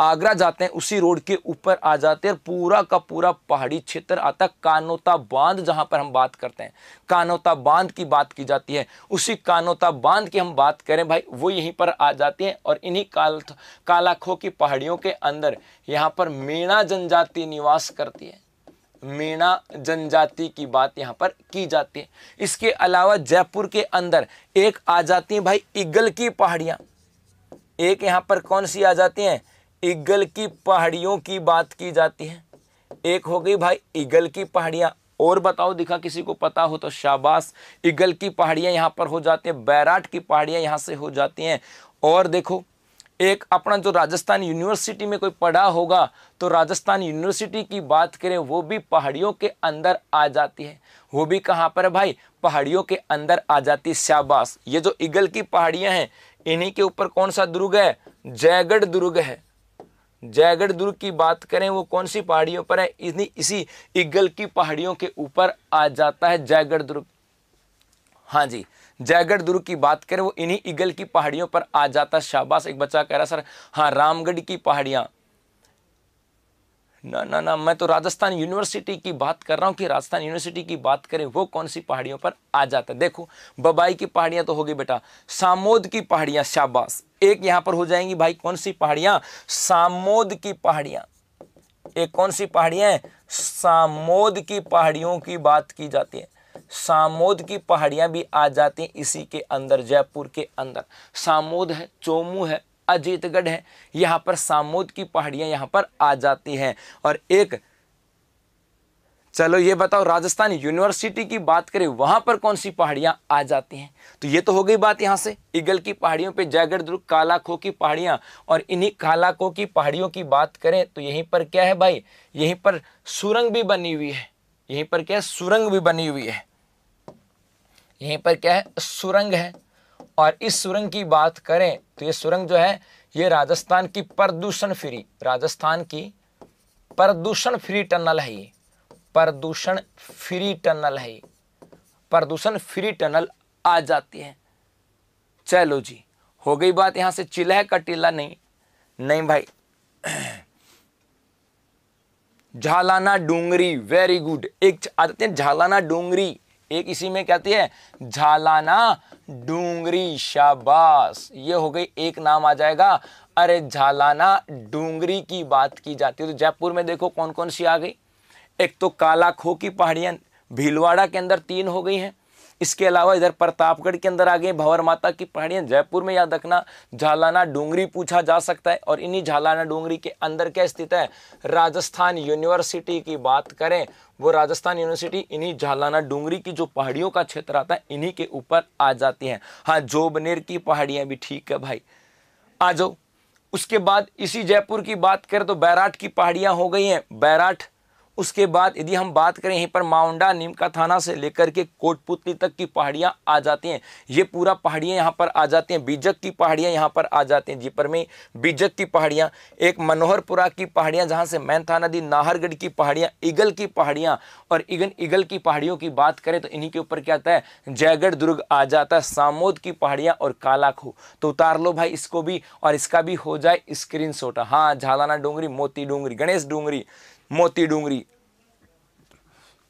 आगरा जाते हैं उसी रोड के ऊपर आ जाते हैं पूरा का पूरा पहाड़ी क्षेत्र आता है कानोता बांध जहाँ पर हम बात करते हैं कानोता बांध की बात की जाती है उसी कानोता बांध की हम बात करें भाई वो यहीं पर आ जाती हैं और इन्हीं काल कालाखो की पहाड़ियों के अंदर यहाँ पर मीणा जनजाति निवास करती है मीणा जनजाति की बात यहाँ पर की जाती है इसके अलावा जयपुर के अंदर एक आ जाती है भाई इगल की पहाड़ियाँ एक यहाँ पर कौन सी आ जाती हैं ईगल की पहाड़ियों की बात की जाती है एक हो गई भाई ईगल की पहाड़ियाँ और बताओ दिखा किसी को पता हो तो शाबाश ईगल की पहाड़ियाँ यहाँ पर हो जाती हैं बैराट की पहाड़ियाँ यहाँ से हो जाती हैं और देखो एक अपना जो राजस्थान यूनिवर्सिटी में कोई पढ़ा होगा तो राजस्थान यूनिवर्सिटी की बात करें वो भी पहाड़ियों के अंदर आ जाती है वो भी कहाँ पर भाई पहाड़ियों के अंदर आ जाती श्याबास ये जो इगल की पहाड़ियाँ हैं इन्हीं के ऊपर कौन सा दुर्ग है जयगढ़ दुर्ग है जयगढ़ दुर्ग की बात करें वो कौन सी पहाड़ियों पर है इन्हीं इसी इगल की पहाड़ियों के ऊपर आ जाता है जयगढ़ दुर्ग हाँ जी जयगढ़ दुर्ग की बात करें वो इन्हीं ईगल की पहाड़ियों पर आ जाता शाबाश एक बच्चा कह रहा सर हाँ रामगढ़ की पहाड़ियां ना ना ना मैं तो राजस्थान यूनिवर्सिटी की बात कर रहा हूँ कि राजस्थान यूनिवर्सिटी की बात करें वो कौन सी पहाड़ियों पर आ जाता है देखो बबाई की पहाड़ियां तो होगी बेटा सामोद की पहाड़ियां शाबाश एक यहां पर हो जाएंगी भाई कौन सी पहाड़ियां सामोद की पहाड़ियां एक कौन सी पहाड़ियां सामोद की पहाड़ियों की बात की जाती है सामोद की पहाड़ियां भी आ जाती हैं इसी के अंदर जयपुर के अंदर सामोद है चोमू है अजीतगढ़ है यहां पर सामोद की पहाड़ियां यहां पर आ जाती हैं और एक चलो ये बताओ राजस्थान यूनिवर्सिटी की बात करें वहां पर कौन सी पहाड़ियां आ जाती हैं तो ये तो हो गई बात यहां से इगल की पहाड़ियों पे जयगढ़ दुर्ग कालाखो की पहाड़ियां और इन्हीं कालाखो की पहाड़ियों की बात करें तो यहीं पर क्या है भाई यहीं पर सुरंग भी बनी हुई है यहीं पर क्या है सुरंग भी बनी हुई है यहीं पर क्या है सुरंग है और इस सुरंग की बात करें तो ये सुरंग जो है ये राजस्थान की प्रदूषण फ्री राजस्थान की प्रदूषण फ्री टनल है ये प्रदूषण फ्री टनल है प्रदूषण फ्री टनल आ जाती है चलो जी हो गई बात यहां से चिल्ह का टीला नहीं नहीं भाई <clears throat> झालाना डोंगरी वेरी गुड एक जाते हैं झालाना डोंगरी एक इसी में कहती है झालाना डूंगरी शाबाश ये हो गई एक नाम आ जाएगा अरे झालाना डूंगरी की बात की जाती है तो जयपुर में देखो कौन कौन सी आ गई एक तो काला खो की पहाड़ियां भीलवाड़ा के अंदर तीन हो गई हैं इसके अलावा इधर प्रतापगढ़ के अंदर आ गए भंवर माता की पहाड़ियाँ जयपुर में याद रखना झालाना डोंगरी पूछा जा सकता है और इन्हीं झालाना डोंगरी के अंदर क्या स्थित है राजस्थान यूनिवर्सिटी की बात करें वो राजस्थान यूनिवर्सिटी इन्हीं झालाना डोंगरी की जो पहाड़ियों का क्षेत्र आता है इन्हीं के ऊपर आ जाती है हाँ जोबनेर की पहाड़ियाँ भी ठीक है भाई आ जाओ उसके बाद इसी जयपुर की बात करें तो बैराट की पहाड़ियाँ हो गई हैं बैराट उसके बाद यदि हम बात करें यहीं पर माउंडा निमका थाना से लेकर के कोटपुतली तक की पहाड़ियाँ आ जाती हैं ये पूरा पहाड़ियाँ यहाँ पर आ जाती हैं बीजक की पहाड़ियाँ यहाँ पर आ जाती हैं जीपर में बीजक की पहाड़ियाँ एक मनोहरपुरा की पहाड़ियाँ जहाँ से मैनथा नदी नाहरगढ़ की पहाड़ियाँ ईगल की पहाड़ियाँ और इगन ईगल की पहाड़ियों की बात करें तो इन्हीं के ऊपर क्या आता है जयगढ़ दुर्ग आ जाता है सामोद की पहाड़ियाँ और कालाखू तो उतार लो भाई इसको भी और इसका भी हो जाए स्क्रीन हाँ झालाना डोंगरी मोती डोंगरी गणेश डोंगरी मोती डूंगरी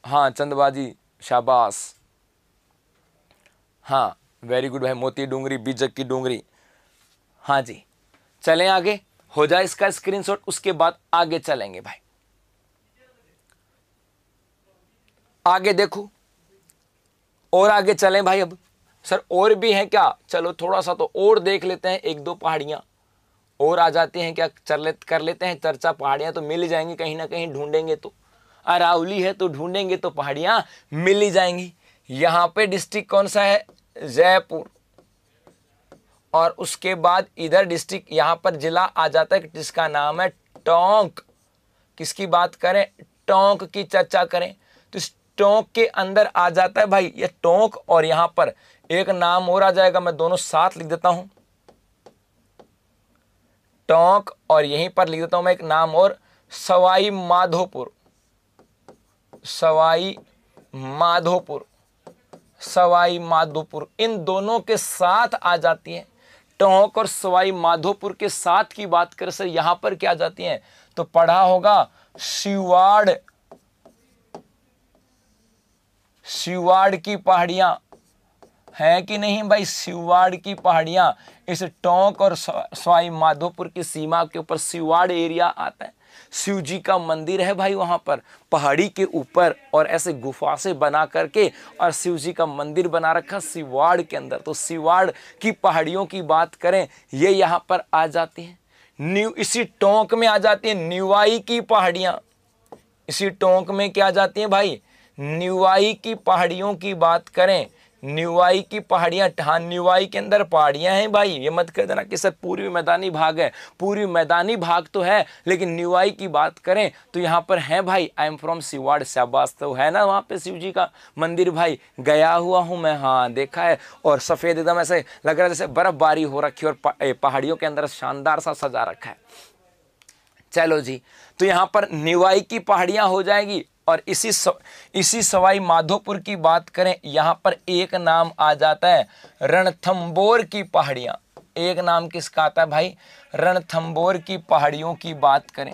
हाँ चंदबाजी शाबाश हाँ वेरी गुड भाई मोती डूंगरी बीजक की डूंगरी हाँ जी चलें आगे हो जाए इसका स्क्रीनशॉट उसके बाद आगे चलेंगे भाई आगे देखो और आगे चलें भाई अब सर और भी हैं क्या चलो थोड़ा सा तो और देख लेते हैं एक दो पहाड़ियां और आ जाते हैं क्या चल ले कर लेते हैं चर्चा पहाड़ियाँ तो मिल जाएंगी कहीं ना कहीं ढूंढेंगे तो अरावली है तो ढूंढेंगे तो पहाड़ियाँ मिल ही जाएंगी यहाँ पे डिस्ट्रिक्ट कौन सा है जयपुर और उसके बाद इधर डिस्ट्रिक्ट यहाँ पर जिला आ जाता है जिसका नाम है टोंक किसकी बात करें टोंक की चर्चा करें तो इस टोंक के अंदर आ जाता है भाई ये टोंक और यहाँ पर एक नाम और आ जाएगा मैं दोनों साथ लिख देता हूँ टोंक और यहीं पर लिख देता हूं मैं एक नाम और सवाई माधोपुर सवाई माधोपुर सवाई माधोपुर इन दोनों के साथ आ जाती है टोंक और सवाई माधोपुर के साथ की बात करें सर यहां पर क्या आ जाती है तो पढ़ा होगा शिवाड़ शिवाड़ की पहाड़ियां है कि नहीं भाई शिवाड़ की पहाड़ियाँ इस टोंक और स्वाई माधोपुर की सीमा के ऊपर शिवाड़ एरिया आता है शिव जी का मंदिर है भाई वहाँ पर पहाड़ी के ऊपर और ऐसे गुफा से बना करके और शिव जी का मंदिर बना रखा शिवाड़ के अंदर तो सिवाड़ की पहाड़ियों की बात करें ये यहाँ पर आ जाती है न्यू इसी टोंक में आ जाती है न्यूवाई की पहाड़ियाँ इसी टोंक में क्या जाती हैं भाई निवाई की पहाड़ियों की बात करें न्यूवाई की पहाड़ियां हाँ न्यूवाई के अंदर पहाड़ियां हैं भाई ये मत कर देना कि सर पूर्वी मैदानी भाग है पूर्वी मैदानी भाग तो है लेकिन न्यूवाई की बात करें तो यहाँ पर है भाई आई एम फ्रॉम सिवाड़ श्यावास्तव है ना वहाँ पे शिव जी का मंदिर भाई गया हुआ हूँ मैं हाँ देखा है और सफ़ेद एकदम ऐसे लग रहा है जैसे बर्फ़बारी हो रखी और पहाड़ियों के अंदर शानदार सा सजा रखा है चलो जी तो यहाँ पर निवाई की पहाड़ियाँ हो जाएगी और इसी सव, इसी सवाई माधोपुर की बात करें यहाँ पर एक नाम आ जाता है रणथम्बोर की पहाड़ियाँ एक नाम किसका आता है भाई रणथम्बोर की पहाड़ियों की बात करें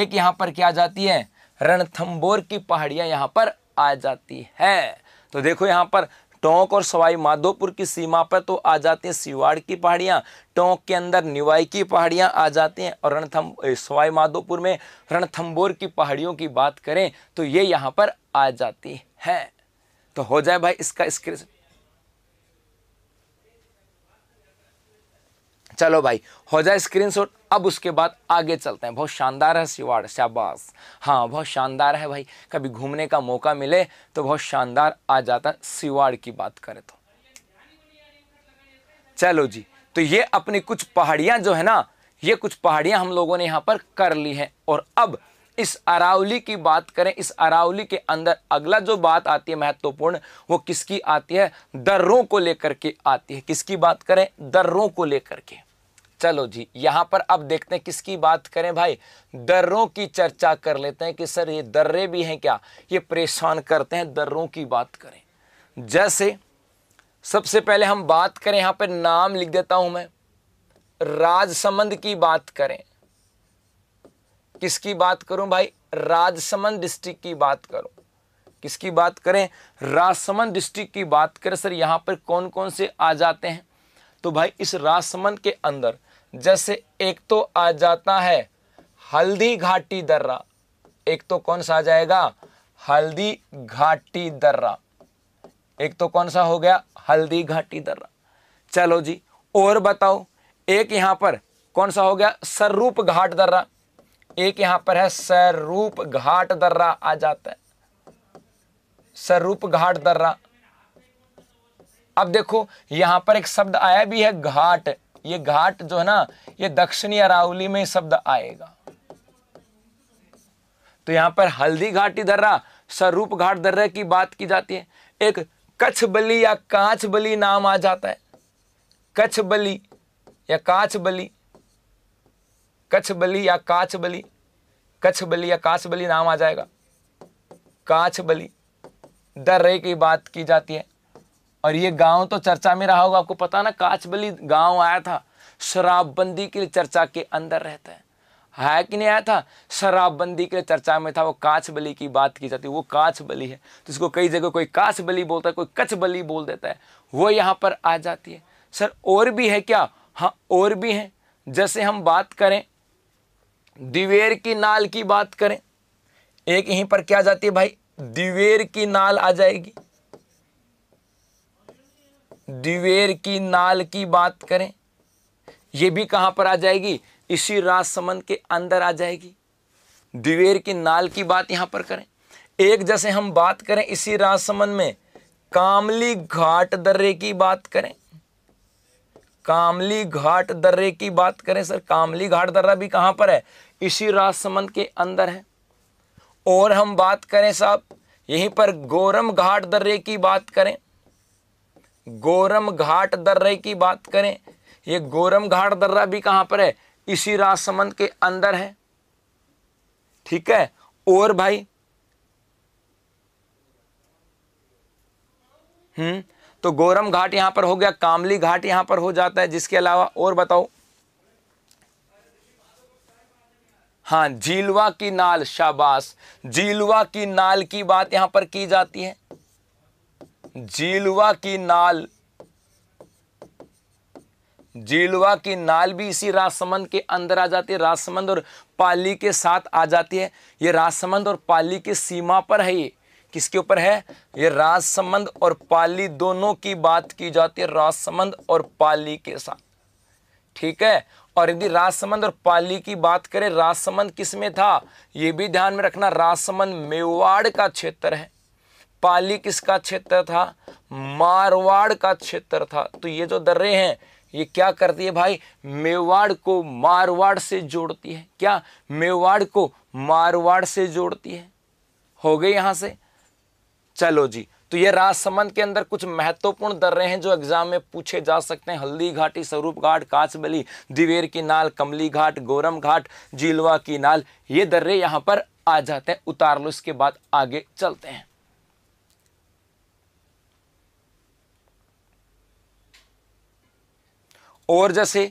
एक यहाँ पर क्या आ जाती है रणथम्बोर की पहाड़ियाँ यहाँ पर आ जाती है तो देखो यहाँ पर टोंक और सवाई माधोपुर की सीमा पर तो आ जाती हैं सिवाड़ की पहाड़ियाँ टोंक के अंदर निवाई की पहाड़ियाँ आ जाती हैं और रणथम सवाई माधोपुर में रणथम्बोर की पहाड़ियों की बात करें तो ये यहाँ पर आ जाती हैं तो हो जाए भाई इसका स्क्रीन चलो भाई हो जाए स्क्रीनशॉट अब उसके बाद आगे चलते हैं बहुत शानदार है सिवाड़ शाबाज हाँ बहुत शानदार है भाई कभी घूमने का मौका मिले तो बहुत शानदार आ जाता है सिवाड़ की बात करें तो चलो जी तो ये अपनी कुछ पहाड़ियाँ जो है ना ये कुछ पहाड़ियाँ हम लोगों ने यहाँ पर कर ली हैं और अब इस अरावली की बात करें इस अरावली के अंदर अगला जो बात आती है महत्वपूर्ण वो किसकी आती है दर्रों को लेकर के आती है किसकी बात करें दर्रों को लेकर के चलो जी यहां पर अब देखते हैं किसकी बात करें भाई दर्रों की चर्चा कर लेते हैं कि सर ये दर्रे भी हैं क्या ये परेशान करते हैं दर्रों की बात करें जैसे सबसे पहले हम बात करें यहां पर नाम लिख देता हूं मैं राजसमंद की बात करें किसकी बात करूं भाई राजसमंद डिस्ट्रिक्ट की बात करूं किसकी बात करें राजसमंद डिस्ट्रिक्ट की बात करें सर यहां पर कौन कौन से आ जाते हैं तो भाई इस राजसमंद के अंदर जैसे एक तो आ जाता है हल्दी घाटी दर्रा एक तो कौन सा आ जाएगा हल्दी घाटी दर्रा एक तो कौन सा हो गया हल्दी घाटी दर्रा चलो जी और बताओ एक यहां पर कौन सा हो गया सररूप घाट दर्रा एक यहां पर है सररूप घाट दर्रा आ जाता है सररूप घाट दर्रा अब देखो यहां पर एक शब्द आया भी है घाट ये घाट जो है ना ये दक्षिणी अरावली में शब्द आएगा तो यहां पर हल्दी घाट इधर रहा स्वरूप घाट दर्रे की बात की जाती है एक कच्छ बली या कांच बली नाम आ जाता है कच्छ बली या कांच बली कच्छ बली या कांच बली कच्छ बली या कांच बली नाम आ जाएगा कांच बली दर्रे की बात की जाती है और ये गांव तो चर्चा में रहा होगा आपको पता ना काचबली गांव आया था शराबबंदी के लिए चर्चा के अंदर रहता है है कि नहीं आया था शराबबंदी के लिए चर्चा में था वो काछ बली की बात की जाती है वो काछ बली है तो इसको कई जगह कोई काछ बली बोलता है कोई कच बली बोल देता है वो यहाँ पर आ जाती है सर और भी है क्या हाँ और भी हैं जैसे हम बात करें दिवेर की नाल की बात करें एक यहीं पर क्या जाती है भाई दिवेर की नाल आ जाएगी दिवेर की नाल की बात करें यह भी कहाँ पर आ जाएगी इसी राजसमंद के अंदर आ जाएगी दिवेर की नाल की बात यहां पर करें एक जैसे हम बात करें इसी राजसमंद में कामली घाट दर्रे की बात करें कामली घाट दर्रे की बात करें सर कामली घाट दर्रा भी कहाँ पर है इसी राजसमंद के अंदर है और हम बात करें साहब यहीं पर गोरम घाट दर्रे की बात करें गोरम घाट दर्रे की बात करें ये गोरम घाट दर्रा भी कहां पर है इसी राजसमंद के अंदर है ठीक है और भाई हम्म तो गोरम घाट यहां पर हो गया कामली घाट यहां पर हो जाता है जिसके अलावा और बताओ हाँ झीलवा की नाल शाबाश जीलवा की नाल की बात यहां पर की जाती है जीलवा की नाल जीलवा की नाल भी इसी राजसमंद के अंदर आ जाती है राजसमंद और पाली के साथ आ जाती है ये राजसमंद और पाली की सीमा पर है ये किसके ऊपर है ये राजसमंद और पाली दोनों की बात की जाती है राजसमंद और पाली के साथ ठीक है और यदि राजसमंद और पाली की बात करें राजसमंद किस में था यह भी ध्यान में रखना राजसमंद मेवाड़ का क्षेत्र है पाली किसका क्षेत्र था मारवाड़ का क्षेत्र था तो ये जो दर्रे हैं ये क्या करती है भाई मेवाड़ को मारवाड़ से जोड़ती है क्या मेवाड़ को मारवाड़ से जोड़ती है हो गए यहां से चलो जी तो ये राजसमंद के अंदर कुछ महत्वपूर्ण दर्रे हैं जो एग्जाम में पूछे जा सकते हैं हल्दी घाटी स्वरूप घाट काचबली दिवेर की नाल कमली घाट गोरम घाट जीलवा की नाल ये दर्रे यहां पर आ जाते हैं उतार लो इसके बाद आगे चलते हैं और जैसे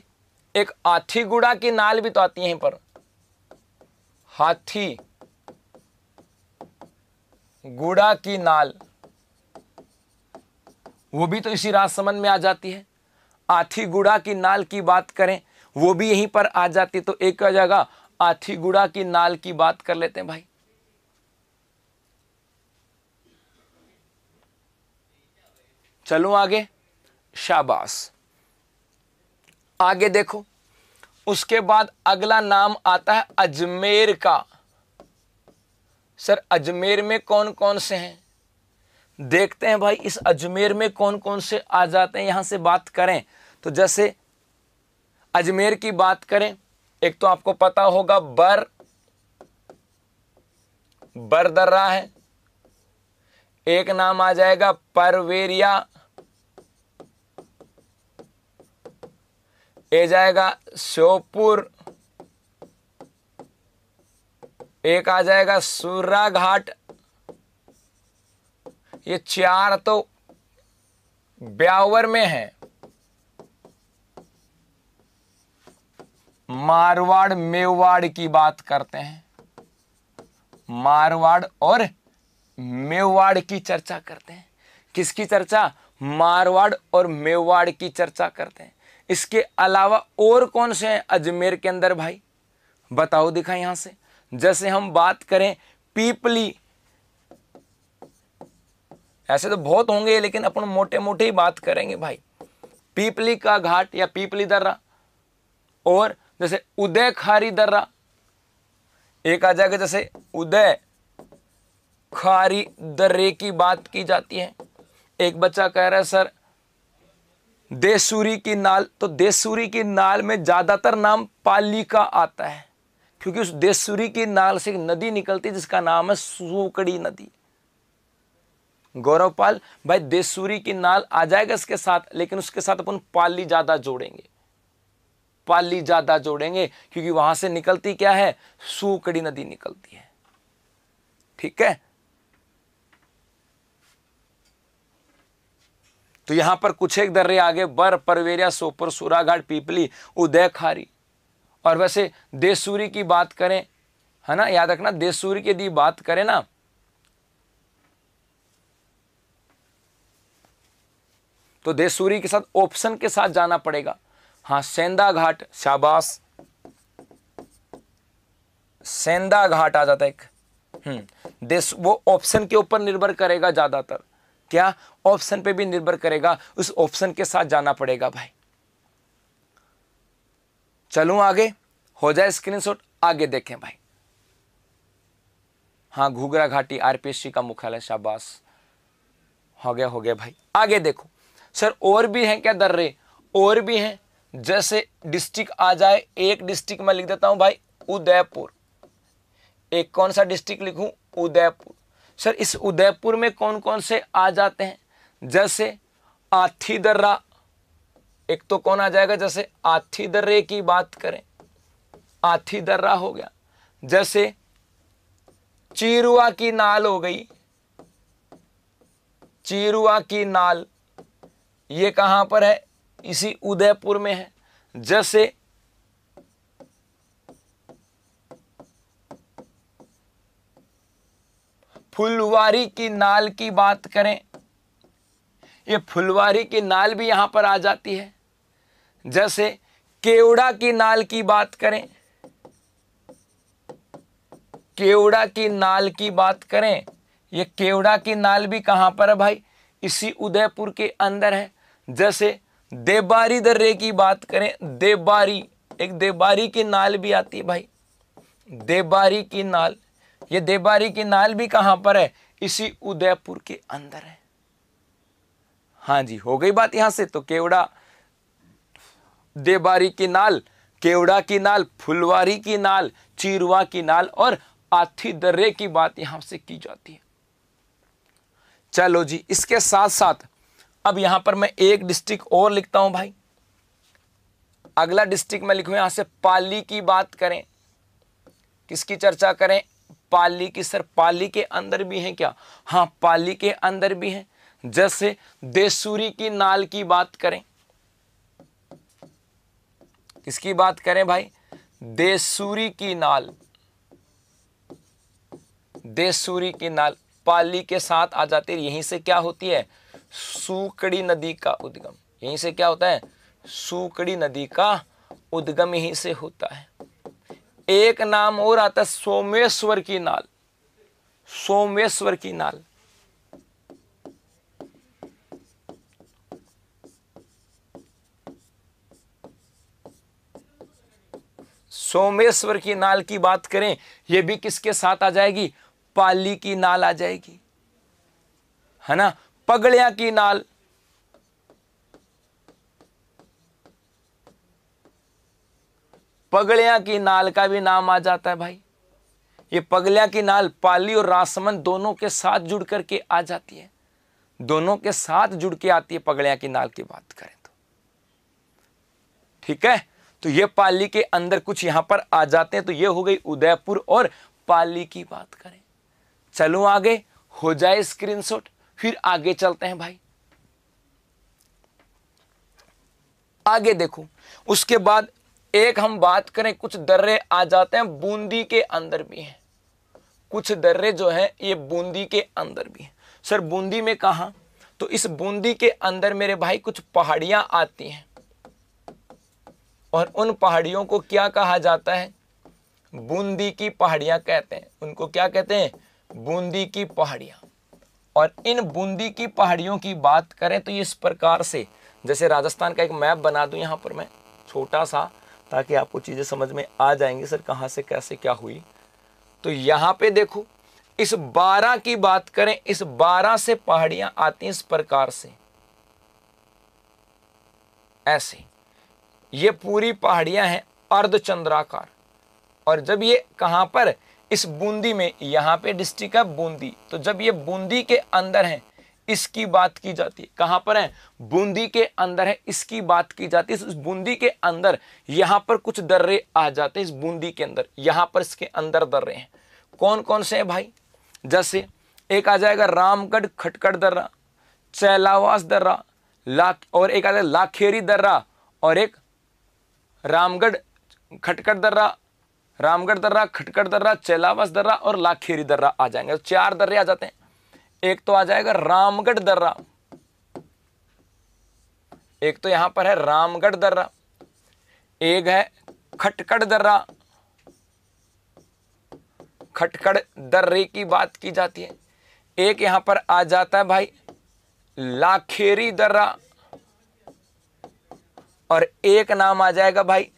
एक हाथी गुड़ा की नाल भी तो आती है यहीं पर हाथी गुड़ा की नाल वो भी तो इसी राजसमंद में आ जाती है आथी गुड़ा की नाल की बात करें वो भी यहीं पर आ जाती तो एक जगह आथी गुड़ा की नाल की बात कर लेते हैं भाई चलो आगे शाबाश आगे देखो उसके बाद अगला नाम आता है अजमेर का सर अजमेर में कौन कौन से हैं देखते हैं भाई इस अजमेर में कौन कौन से आ जाते हैं यहां से बात करें तो जैसे अजमेर की बात करें एक तो आपको पता होगा बर बरदर्रा है एक नाम आ जाएगा परवेरिया ए जाएगा श्योपुर एक आ जाएगा सूर्रा घाट ये चार तो ब्यावर में है मारवाड़ मेवाड़ की बात करते हैं मारवाड़ और मेवाड़ की चर्चा करते हैं किसकी चर्चा मारवाड़ और मेवाड़ की चर्चा करते हैं इसके अलावा और कौन से हैं अजमेर के अंदर भाई बताओ दिखा यहां से जैसे हम बात करें पीपली ऐसे तो बहुत होंगे लेकिन अपन मोटे मोटे ही बात करेंगे भाई पीपली का घाट या पीपली दर्रा और जैसे उदय खारी दर्रा एक आ जाएगा जैसे उदय खारी दर्रे की बात की जाती है एक बच्चा कह रहा है सर देसूरी की नाल तो देसूरी की नाल में ज़्यादातर नाम पाली का आता है क्योंकि उस देसूरी की नाल से एक नदी निकलती है जिसका नाम है सूकड़ी नदी गौरवपाल भाई देसूरी की नाल आ जाएगा इसके साथ लेकिन उसके साथ अपन पाली ज़्यादा जोड़ेंगे पाली ज़्यादा जोड़ेंगे क्योंकि वहाँ से निकलती क्या है सूकड़ी नदी निकलती है ठीक है तो यहां पर कुछ एक दर्रे आगे बर परवेरिया सोपर सूराघाट पीपली उदय खारी और वैसे देसूरी की बात करें है ना याद रखना देसूरी की यदि बात करें ना तो देसूरी के साथ ऑप्शन के साथ जाना पड़ेगा हां सेंदा घाट शाबाश सेंदा घाट आ जाता है एक हम्म देश वो ऑप्शन के ऊपर निर्भर करेगा ज़्यादातर क्या ऑप्शन पे भी निर्भर करेगा उस ऑप्शन के साथ जाना पड़ेगा भाई चलूं आगे हो जाए स्क्रीनशॉट आगे देखें भाई हाँ घूगरा घाटी आरपीएससी का मुख्यालय शाबाश हो गया हो गया भाई आगे देखो सर और भी हैं क्या दर्रे और भी हैं जैसे डिस्ट्रिक्ट आ जाए एक डिस्ट्रिक्ट में लिख देता हूं भाई उदयपुर एक कौन सा डिस्ट्रिक्ट लिखूं उदयपुर सर इस उदयपुर में कौन कौन से आ जाते हैं जैसे आथी दर्रा एक तो कौन आ जाएगा जैसे आथी दर्रे की बात करें आथी दर्रा हो गया जैसे चीरुआ की नाल हो गई चीरुआ की नाल ये कहां पर है इसी उदयपुर में है जैसे फुलवारी की नाल की बात करें ये फुलवारी की नाल भी यहां पर आ जाती है जैसे केवड़ा की नाल की बात करें केवड़ा की नाल की बात करें ये केवड़ा की नाल भी कहां पर है भाई इसी उदयपुर के अंदर है जैसे देबारी दर्रे की बात करें देबारी एक देबारी की नाल भी आती है भाई देबारी की नाल ये देबारी की नाल भी कहां पर है इसी उदयपुर के अंदर है हाँ जी हो गई बात यहां से तो केवड़ा देबारी की नाल केवड़ा की नाल फुलवारी की नाल चीरवा की नाल और आथी दर्रे की बात यहां से की जाती है चलो जी इसके साथ साथ अब यहां पर मैं एक डिस्ट्रिक्ट और लिखता हूं भाई अगला डिस्ट्रिक्ट में लिखू यहां से पाली की बात करें किसकी चर्चा करें पाली की सर पाली के अंदर भी हैं क्या हाँ पाली के अंदर भी हैं जैसे देसूरी की नाल की बात करें किसकी बात करें भाई देसूरी की नाल देसूरी की नाल पाली के साथ आ जाती है यहीं से क्या होती है सूकड़ी नदी का उद्गम यहीं से क्या होता है सूकड़ी नदी का उद्गम यहीं से होता है एक नाम और आता है सोमेश्वर की नाल सोमेश्वर की नाल सोमेश्वर की नाल की बात करें यह भी किसके साथ आ जाएगी पाली की नाल आ जाएगी है ना पगड़िया की नाल पगलिया की नाल का भी नाम आ जाता है भाई ये पगलिया की नाल पाली और रासमन दोनों के साथ जुड़ करके आ जाती है दोनों के साथ जुड़ के आती है पगड़िया की नाल की बात करें तो ठीक है तो ये पाली के अंदर कुछ यहां पर आ जाते हैं तो ये हो गई उदयपुर और पाली की बात करें चलो आगे हो जाए स्क्रीनशॉट फिर आगे चलते हैं भाई आगे देखो उसके बाद एक हम बात करें कुछ दर्रे आ जाते हैं बूंदी के अंदर भी हैं कुछ दर्रे जो हैं ये बूंदी के अंदर भी हैं सर बूंदी में कहा तो इस बूंदी के अंदर मेरे भाई कुछ पहाड़ियां आती हैं और उन पहाड़ियों को क्या कहा जाता है बूंदी की पहाड़ियां कहते हैं उनको क्या कहते हैं बूंदी की पहाड़ियां और इन बूंदी की पहाड़ियों की बात करें तो इस प्रकार से जैसे राजस्थान का एक मैप बना दूं यहां पर मैं छोटा सा ताकि आपको चीज़ें समझ में आ जाएंगी सर कहाँ से कैसे क्या हुई तो यहाँ पे देखो इस बारह की बात करें इस बारह से पहाड़ियां आती हैं इस प्रकार से ऐसे ये पूरी पहाड़ियां हैं अर्धचंद्राकार और जब ये कहां पर इस बूंदी में यहां पे डिस्ट्रिक्ट है बूंदी तो जब ये बूंदी के अंदर हैं इसकी बात की जाती है कहां पर है बूंदी के अंदर है इसकी बात की जाती है इस बूंदी के अंदर यहां पर कुछ दर्रे आ जाते हैं इस बूंदी के अंदर यहां पर इसके अंदर दर्रे हैं कौन कौन से हैं भाई जैसे एक आ जाएगा रामगढ़ खटकड़ दर्रा चैलावास दर्रा लाख और एक आ जाएगा लाखेरी दर्रा और एक रामगढ़ खटकड़ दर्रा रामगढ़ दर्रा खटकड़ दर्रा चैलावास दर्रा और लाखेरी दर्रा आ जाएंगे तो चार दर्रे आ जाते हैं एक तो आ जाएगा रामगढ़ दर्रा एक तो यहां पर है रामगढ़ दर्रा एक है खटकड़ दर्रा खटकड़ दर्रे की बात की जाती है एक यहां पर आ जाता है भाई लाखेरी दर्रा और एक नाम आ जाएगा भाई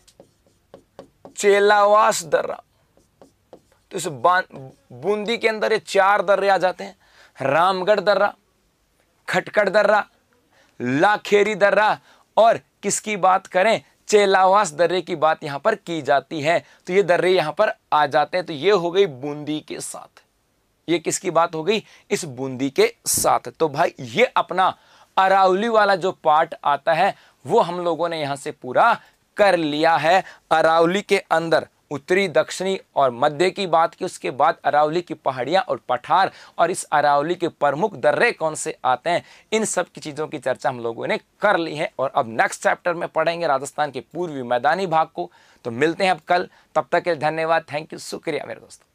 चेलावास दर्रा तो इस बूंदी के अंदर ये चार दर्रे आ जाते हैं रामगढ़ दर्रा खटखड़ दर्रा लाखेरी दर्रा और किसकी बात करें चेलावास दर्रे की बात यहां पर की जाती है तो ये दर्रे यहां पर आ जाते हैं तो ये हो गई बूंदी के साथ ये किसकी बात हो गई इस बूंदी के साथ तो भाई ये अपना अरावली वाला जो पार्ट आता है वो हम लोगों ने यहां से पूरा कर लिया है अरावली के अंदर उत्तरी दक्षिणी और मध्य की बात की उसके बाद अरावली की पहाड़ियाँ और पठार और इस अरावली के प्रमुख दर्रे कौन से आते हैं इन सब की चीज़ों की चर्चा हम लोगों ने कर ली है और अब नेक्स्ट चैप्टर में पढ़ेंगे राजस्थान के पूर्वी मैदानी भाग को तो मिलते हैं अब कल तब तक के धन्यवाद थैंक यू शुक्रिया मेरे दोस्तों